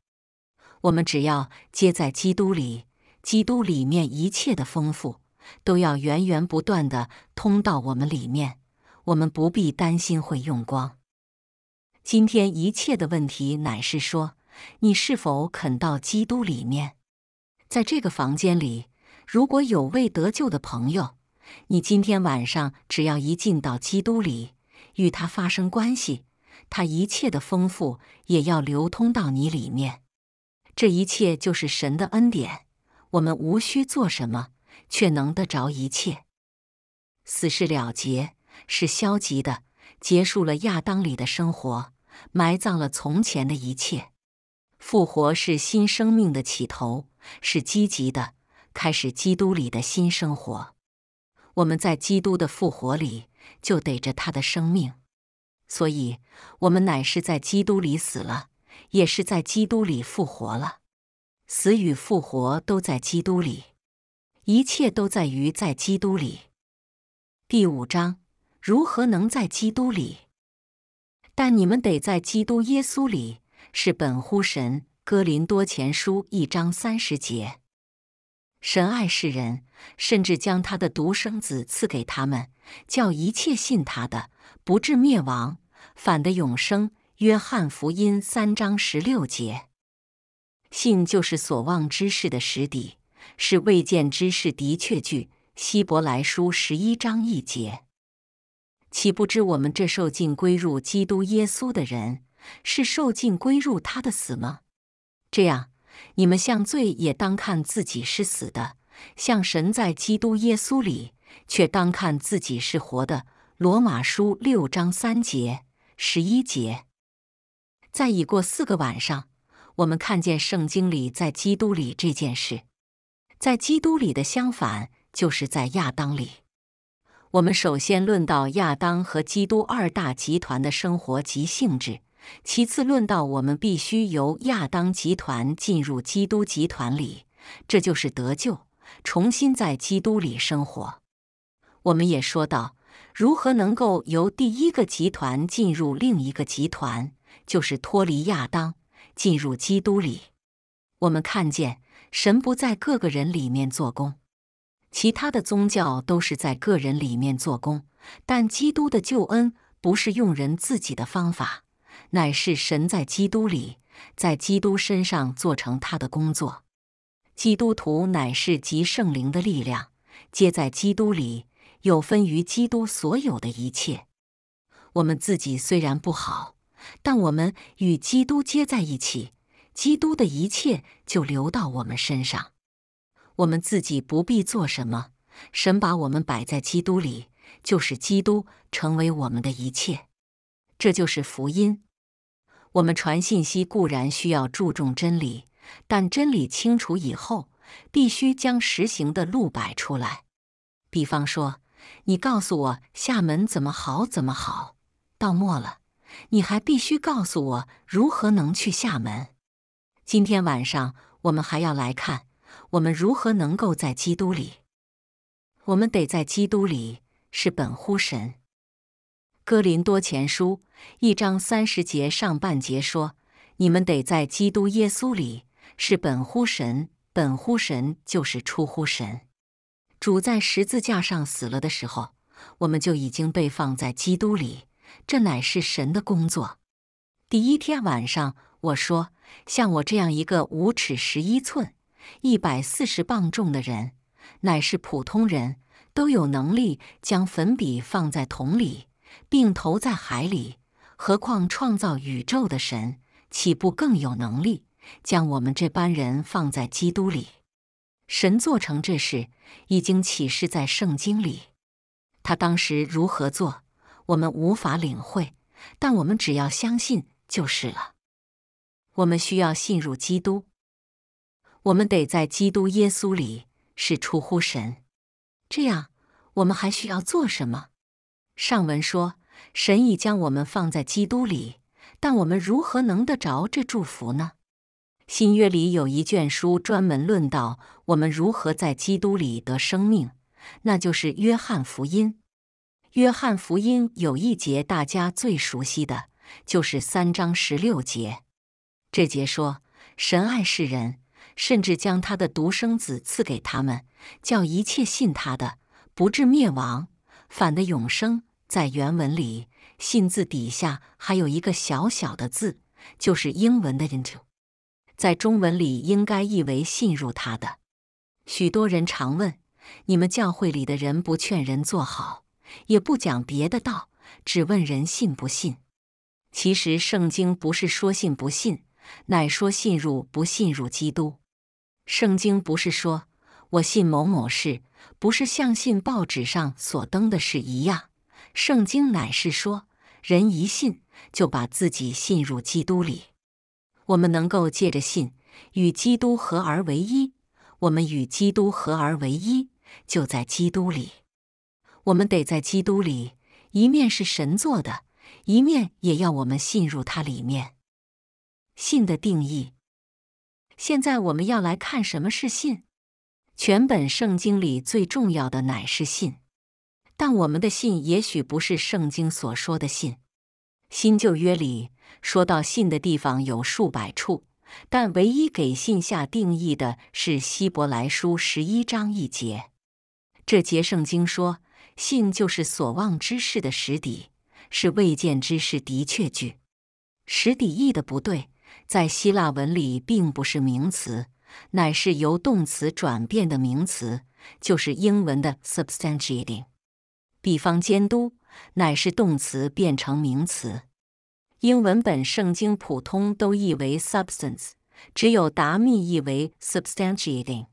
我们只要接在基督里，基督里面一切的丰富。都要源源不断的通到我们里面，我们不必担心会用光。今天一切的问题乃是说，你是否肯到基督里面？在这个房间里，如果有未得救的朋友，你今天晚上只要一进到基督里，与他发生关系，他一切的丰富也要流通到你里面。这一切就是神的恩典，我们无需做什么。却能得着一切。死是了结，是消极的，结束了亚当里的生活，埋葬了从前的一切；复活是新生命的起头，是积极的，开始基督里的新生活。我们在基督的复活里就逮着他的生命，所以我们乃是在基督里死了，也是在基督里复活了。死与复活都在基督里。一切都在于在基督里。第五章，如何能在基督里？但你们得在基督耶稣里，是本乎神。哥林多前书一章三十节：神爱世人，甚至将他的独生子赐给他们，叫一切信他的，不至灭亡，反的永生。约翰福音三章十六节：信就是所望之事的实底。是未见之事的确据，希伯来书十一章一节。岂不知我们这受尽归入基督耶稣的人，是受尽归入他的死吗？这样，你们向罪也当看自己是死的，向神在基督耶稣里却当看自己是活的。罗马书六章三节十一节。在已过四个晚上，我们看见圣经里在基督里这件事。在基督里的相反，就是在亚当里。我们首先论到亚当和基督二大集团的生活及性质，其次论到我们必须由亚当集团进入基督集团里，这就是得救，重新在基督里生活。我们也说到如何能够由第一个集团进入另一个集团，就是脱离亚当，进入基督里。我们看见。神不在各个人里面做工，其他的宗教都是在个人里面做工，但基督的救恩不是用人自己的方法，乃是神在基督里，在基督身上做成他的工作。基督徒乃是集圣灵的力量，皆在基督里，有分于基督所有的一切。我们自己虽然不好，但我们与基督接在一起。基督的一切就流到我们身上，我们自己不必做什么，神把我们摆在基督里，就是基督成为我们的一切。这就是福音。我们传信息固然需要注重真理，但真理清楚以后，必须将实行的路摆出来。比方说，你告诉我厦门怎么好怎么好，到末了，你还必须告诉我如何能去厦门。今天晚上我们还要来看我们如何能够在基督里。我们得在基督里是本乎神，《哥林多前书》一章三十节上半节说：“你们得在基督耶稣里是本乎神。”本乎神就是出乎神。主在十字架上死了的时候，我们就已经被放在基督里，这乃是神的工作。第一天晚上，我说。像我这样一个五尺十一寸、一百四十磅重的人，乃是普通人，都有能力将粉笔放在桶里，并投在海里。何况创造宇宙的神，岂不更有能力将我们这般人放在基督里？神做成这事，已经启示在圣经里。他当时如何做，我们无法领会，但我们只要相信就是了。我们需要信入基督，我们得在基督耶稣里是出乎神。这样，我们还需要做什么？上文说神已将我们放在基督里，但我们如何能得着这祝福呢？新约里有一卷书专门论到我们如何在基督里得生命，那就是《约翰福音》。《约翰福音》有一节大家最熟悉的，就是三章十六节。这节说神爱世人，甚至将他的独生子赐给他们，叫一切信他的不至灭亡，反的永生。在原文里“信”字底下还有一个小小的字，就是英文的 into，在中文里应该译为“信入他的”。许多人常问：你们教会里的人不劝人做好，也不讲别的道，只问人信不信？其实圣经不是说信不信。乃说信入不信入基督。圣经不是说我信某某事，不是像信报纸上所登的事一样。圣经乃是说，人一信就把自己信入基督里。我们能够借着信与基督合而为一。我们与基督合而为一，就在基督里。我们得在基督里，一面是神做的，一面也要我们信入他里面。信的定义。现在我们要来看什么是信。全本圣经里最重要的乃是信，但我们的信也许不是圣经所说的信。新旧约里说到信的地方有数百处，但唯一给信下定义的是希伯来书十一章一节。这节圣经说，信就是所望之事的实底，是未见之事的确据。实底意的不对。在希腊文里并不是名词，乃是由动词转变的名词，就是英文的 substantiating。比方监督乃是动词变成名词，英文本圣经普通都译为 substance，只有达密译为 substantiating。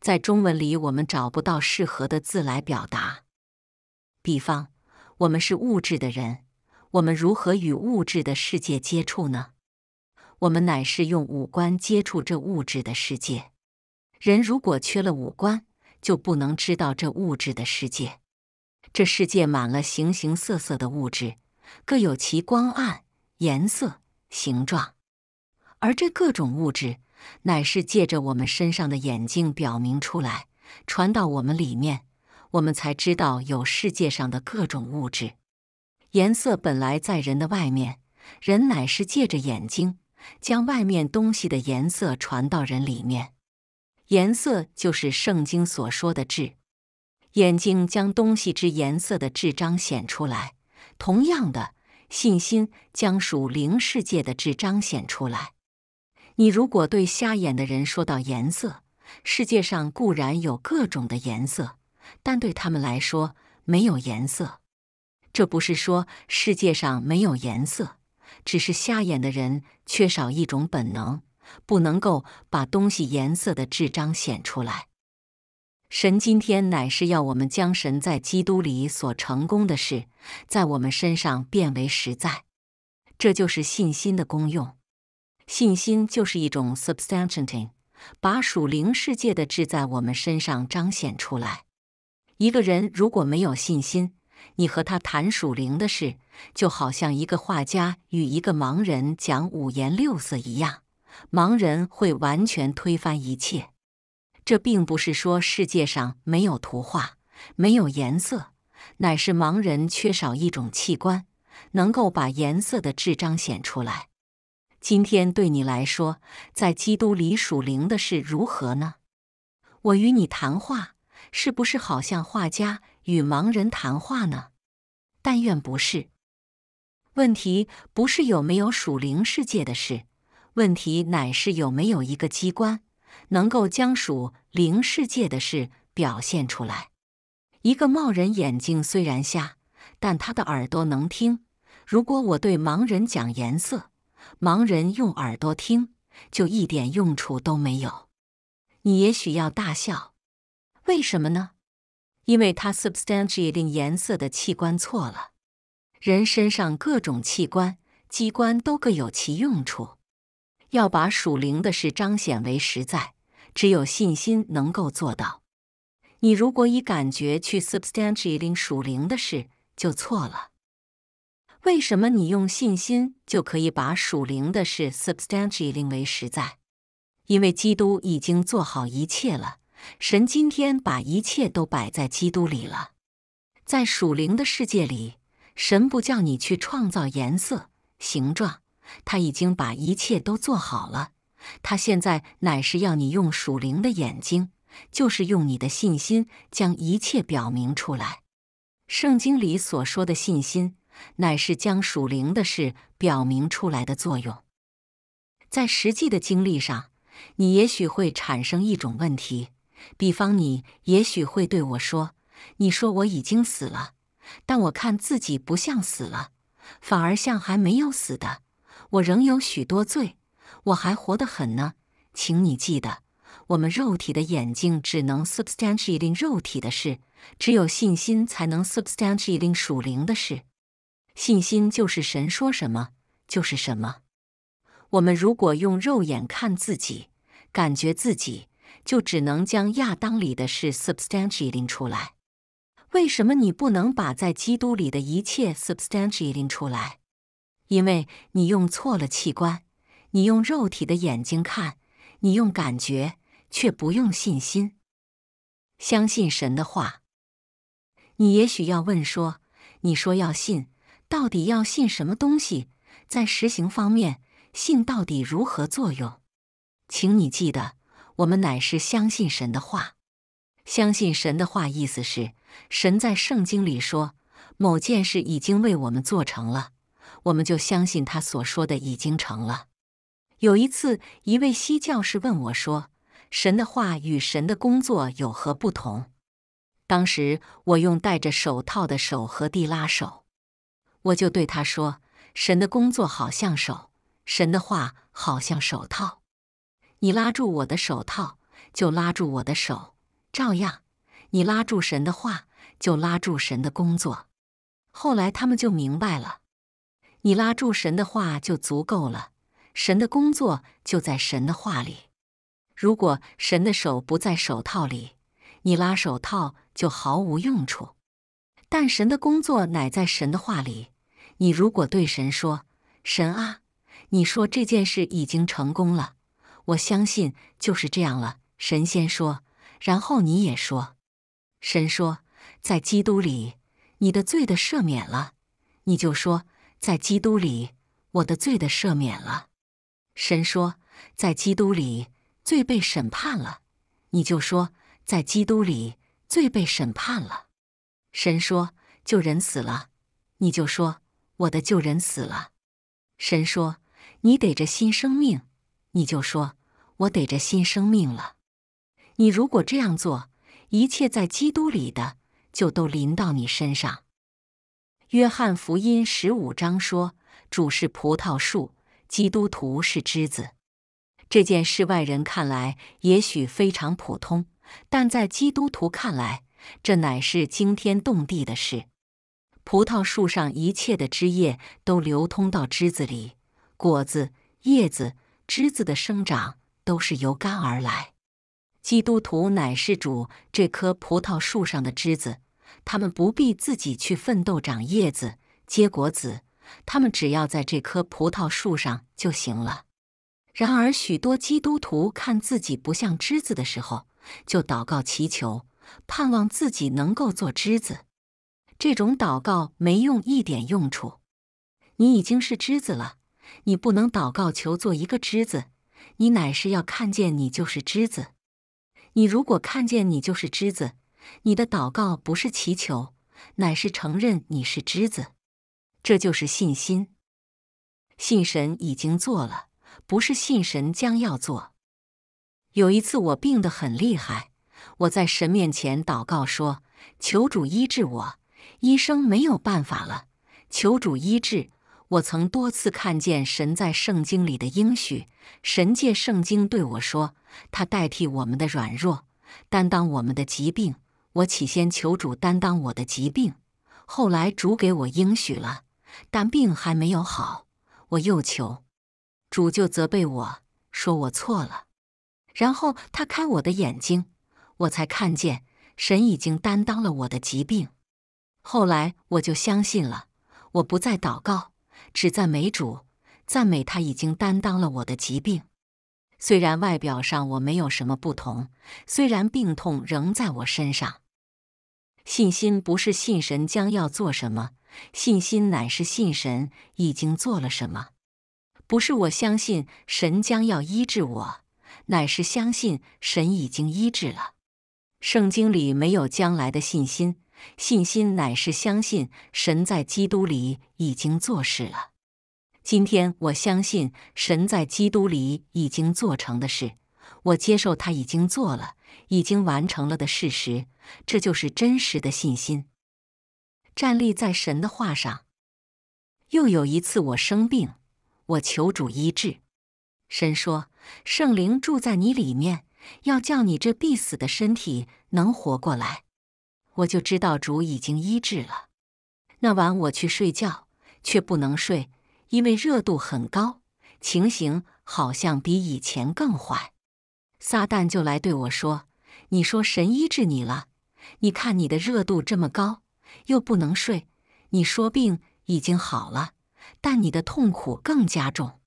在中文里我们找不到适合的字来表达。比方我们是物质的人，我们如何与物质的世界接触呢？我们乃是用五官接触这物质的世界。人如果缺了五官，就不能知道这物质的世界。这世界满了形形色色的物质，各有其光暗、颜色、形状。而这各种物质，乃是借着我们身上的眼睛表明出来，传到我们里面，我们才知道有世界上的各种物质。颜色本来在人的外面，人乃是借着眼睛。将外面东西的颜色传到人里面，颜色就是圣经所说的智。眼睛将东西之颜色的质彰显出来。同样的，信心将属灵世界的质彰显出来。你如果对瞎眼的人说到颜色，世界上固然有各种的颜色，但对他们来说没有颜色。这不是说世界上没有颜色。只是瞎眼的人缺少一种本能，不能够把东西颜色的智彰显出来。神今天乃是要我们将神在基督里所成功的事，在我们身上变为实在。这就是信心的功用。信心就是一种 s u b s t a n t i i n 把属灵世界的智在我们身上彰显出来。一个人如果没有信心，你和他谈属灵的事，就好像一个画家与一个盲人讲五颜六色一样，盲人会完全推翻一切。这并不是说世界上没有图画、没有颜色，乃是盲人缺少一种器官，能够把颜色的智彰显出来。今天对你来说，在基督里属灵的事如何呢？我与你谈话，是不是好像画家？与盲人谈话呢？但愿不是。问题不是有没有属灵世界的事，问题乃是有没有一个机关能够将属灵世界的事表现出来。一个盲人眼睛虽然瞎，但他的耳朵能听。如果我对盲人讲颜色，盲人用耳朵听，就一点用处都没有。你也许要大笑，为什么呢？因为它 substantiating 颜色的器官错了，人身上各种器官、机关都各有其用处。要把属灵的事彰显为实在，只有信心能够做到。你如果以感觉去 substantiating 属灵的事，就错了。为什么你用信心就可以把属灵的事 substantiating 为实在？因为基督已经做好一切了。神今天把一切都摆在基督里了，在属灵的世界里，神不叫你去创造颜色、形状，他已经把一切都做好了。他现在乃是要你用属灵的眼睛，就是用你的信心，将一切表明出来。圣经里所说的信心，乃是将属灵的事表明出来的作用。在实际的经历上，你也许会产生一种问题。比方，你也许会对我说：“你说我已经死了，但我看自己不像死了，反而像还没有死的。我仍有许多罪，我还活得很呢。”请你记得，我们肉体的眼睛只能 s u b s t a n t i a t i n g 肉体的事，只有信心才能 s u b s t a n t i a t i n g 属灵的事。信心就是神说什么就是什么。我们如果用肉眼看自己，感觉自己。就只能将亚当里的事 s u b s t a n t i a t g 出来。为什么你不能把在基督里的一切 s u b s t a n t i a t g 出来？因为你用错了器官，你用肉体的眼睛看，你用感觉，却不用信心，相信神的话。你也许要问说：“你说要信，到底要信什么东西？在实行方面，信到底如何作用？”请你记得。我们乃是相信神的话，相信神的话，意思是神在圣经里说某件事已经为我们做成了，我们就相信他所说的已经成了。有一次，一位西教士问我说：“神的话与神的工作有何不同？”当时我用戴着手套的手和地拉手，我就对他说：“神的工作好像手，神的话好像手套。”你拉住我的手套，就拉住我的手，照样；你拉住神的话，就拉住神的工作。后来他们就明白了：你拉住神的话就足够了，神的工作就在神的话里。如果神的手不在手套里，你拉手套就毫无用处。但神的工作乃在神的话里。你如果对神说：“神啊，你说这件事已经成功了。”我相信就是这样了。神仙说，然后你也说。神说，在基督里，你的罪的赦免了。你就说，在基督里，我的罪的赦免了。神说，在基督里，罪被审判了。你就说，在基督里，罪被审判了。神说，救人死了，你就说，我的救人死了。神说，你得着新生命，你就说。我得着新生命了。你如果这样做，一切在基督里的就都临到你身上。约翰福音十五章说：“主是葡萄树，基督徒是枝子。”这件事外人看来也许非常普通，但在基督徒看来，这乃是惊天动地的事。葡萄树上一切的枝叶都流通到枝子里，果子、叶子、枝子的生长。都是由肝而来。基督徒乃是主这棵葡萄树上的枝子，他们不必自己去奋斗长叶子、结果子，他们只要在这棵葡萄树上就行了。然而，许多基督徒看自己不像枝子的时候，就祷告祈求，盼望自己能够做枝子。这种祷告没用一点用处。你已经是枝子了，你不能祷告求做一个枝子。你乃是要看见，你就是枝子。你如果看见，你就是枝子。你的祷告不是祈求，乃是承认你是枝子。这就是信心，信神已经做了，不是信神将要做。有一次我病得很厉害，我在神面前祷告说：“求主医治我，医生没有办法了，求主医治。”我曾多次看见神在圣经里的应许，神借圣经对我说：“他代替我们的软弱，担当我们的疾病。”我起先求主担当我的疾病，后来主给我应许了，但病还没有好，我又求主，就责备我说：“我错了。”然后他开我的眼睛，我才看见神已经担当了我的疾病。后来我就相信了，我不再祷告。是赞美主，赞美他已经担当了我的疾病。虽然外表上我没有什么不同，虽然病痛仍在我身上，信心不是信神将要做什么，信心乃是信神已经做了什么。不是我相信神将要医治我，乃是相信神已经医治了。圣经里没有将来的信心。信心乃是相信神在基督里已经做事了。今天我相信神在基督里已经做成的事，我接受他已经做了、已经完成了的事实。这就是真实的信心。站立在神的话上。又有一次我生病，我求主医治。神说：“圣灵住在你里面，要叫你这必死的身体能活过来。”我就知道主已经医治了。那晚我去睡觉，却不能睡，因为热度很高，情形好像比以前更坏。撒旦就来对我说：“你说神医治你了，你看你的热度这么高，又不能睡。你说病已经好了，但你的痛苦更加重。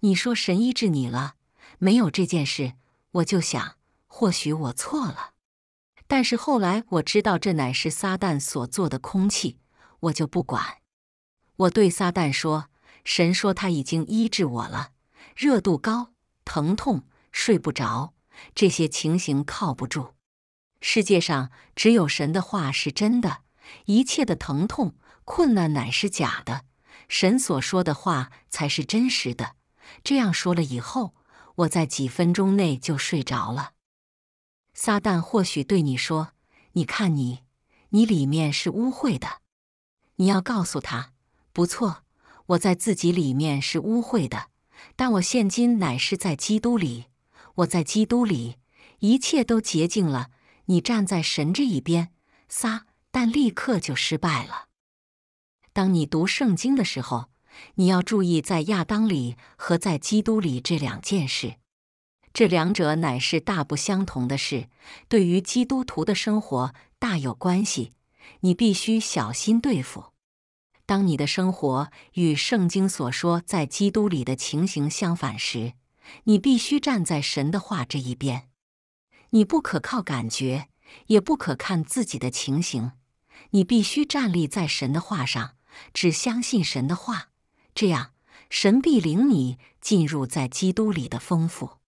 你说神医治你了，没有这件事，我就想，或许我错了。”但是后来我知道这乃是撒旦所做的空气，我就不管。我对撒旦说：“神说他已经医治我了，热度高、疼痛、睡不着，这些情形靠不住。世界上只有神的话是真的，一切的疼痛、困难乃是假的，神所说的话才是真实的。”这样说了以后，我在几分钟内就睡着了。撒旦或许对你说：“你看你，你里面是污秽的。”你要告诉他：“不错，我在自己里面是污秽的，但我现今乃是在基督里。我在基督里，一切都洁净了。你站在神这一边，撒旦立刻就失败了。当你读圣经的时候，你要注意在亚当里和在基督里这两件事。”这两者乃是大不相同的事，对于基督徒的生活大有关系。你必须小心对付。当你的生活与圣经所说在基督里的情形相反时，你必须站在神的话这一边。你不可靠感觉，也不可看自己的情形。你必须站立在神的话上，只相信神的话。这样，神必领你进入在基督里的丰富。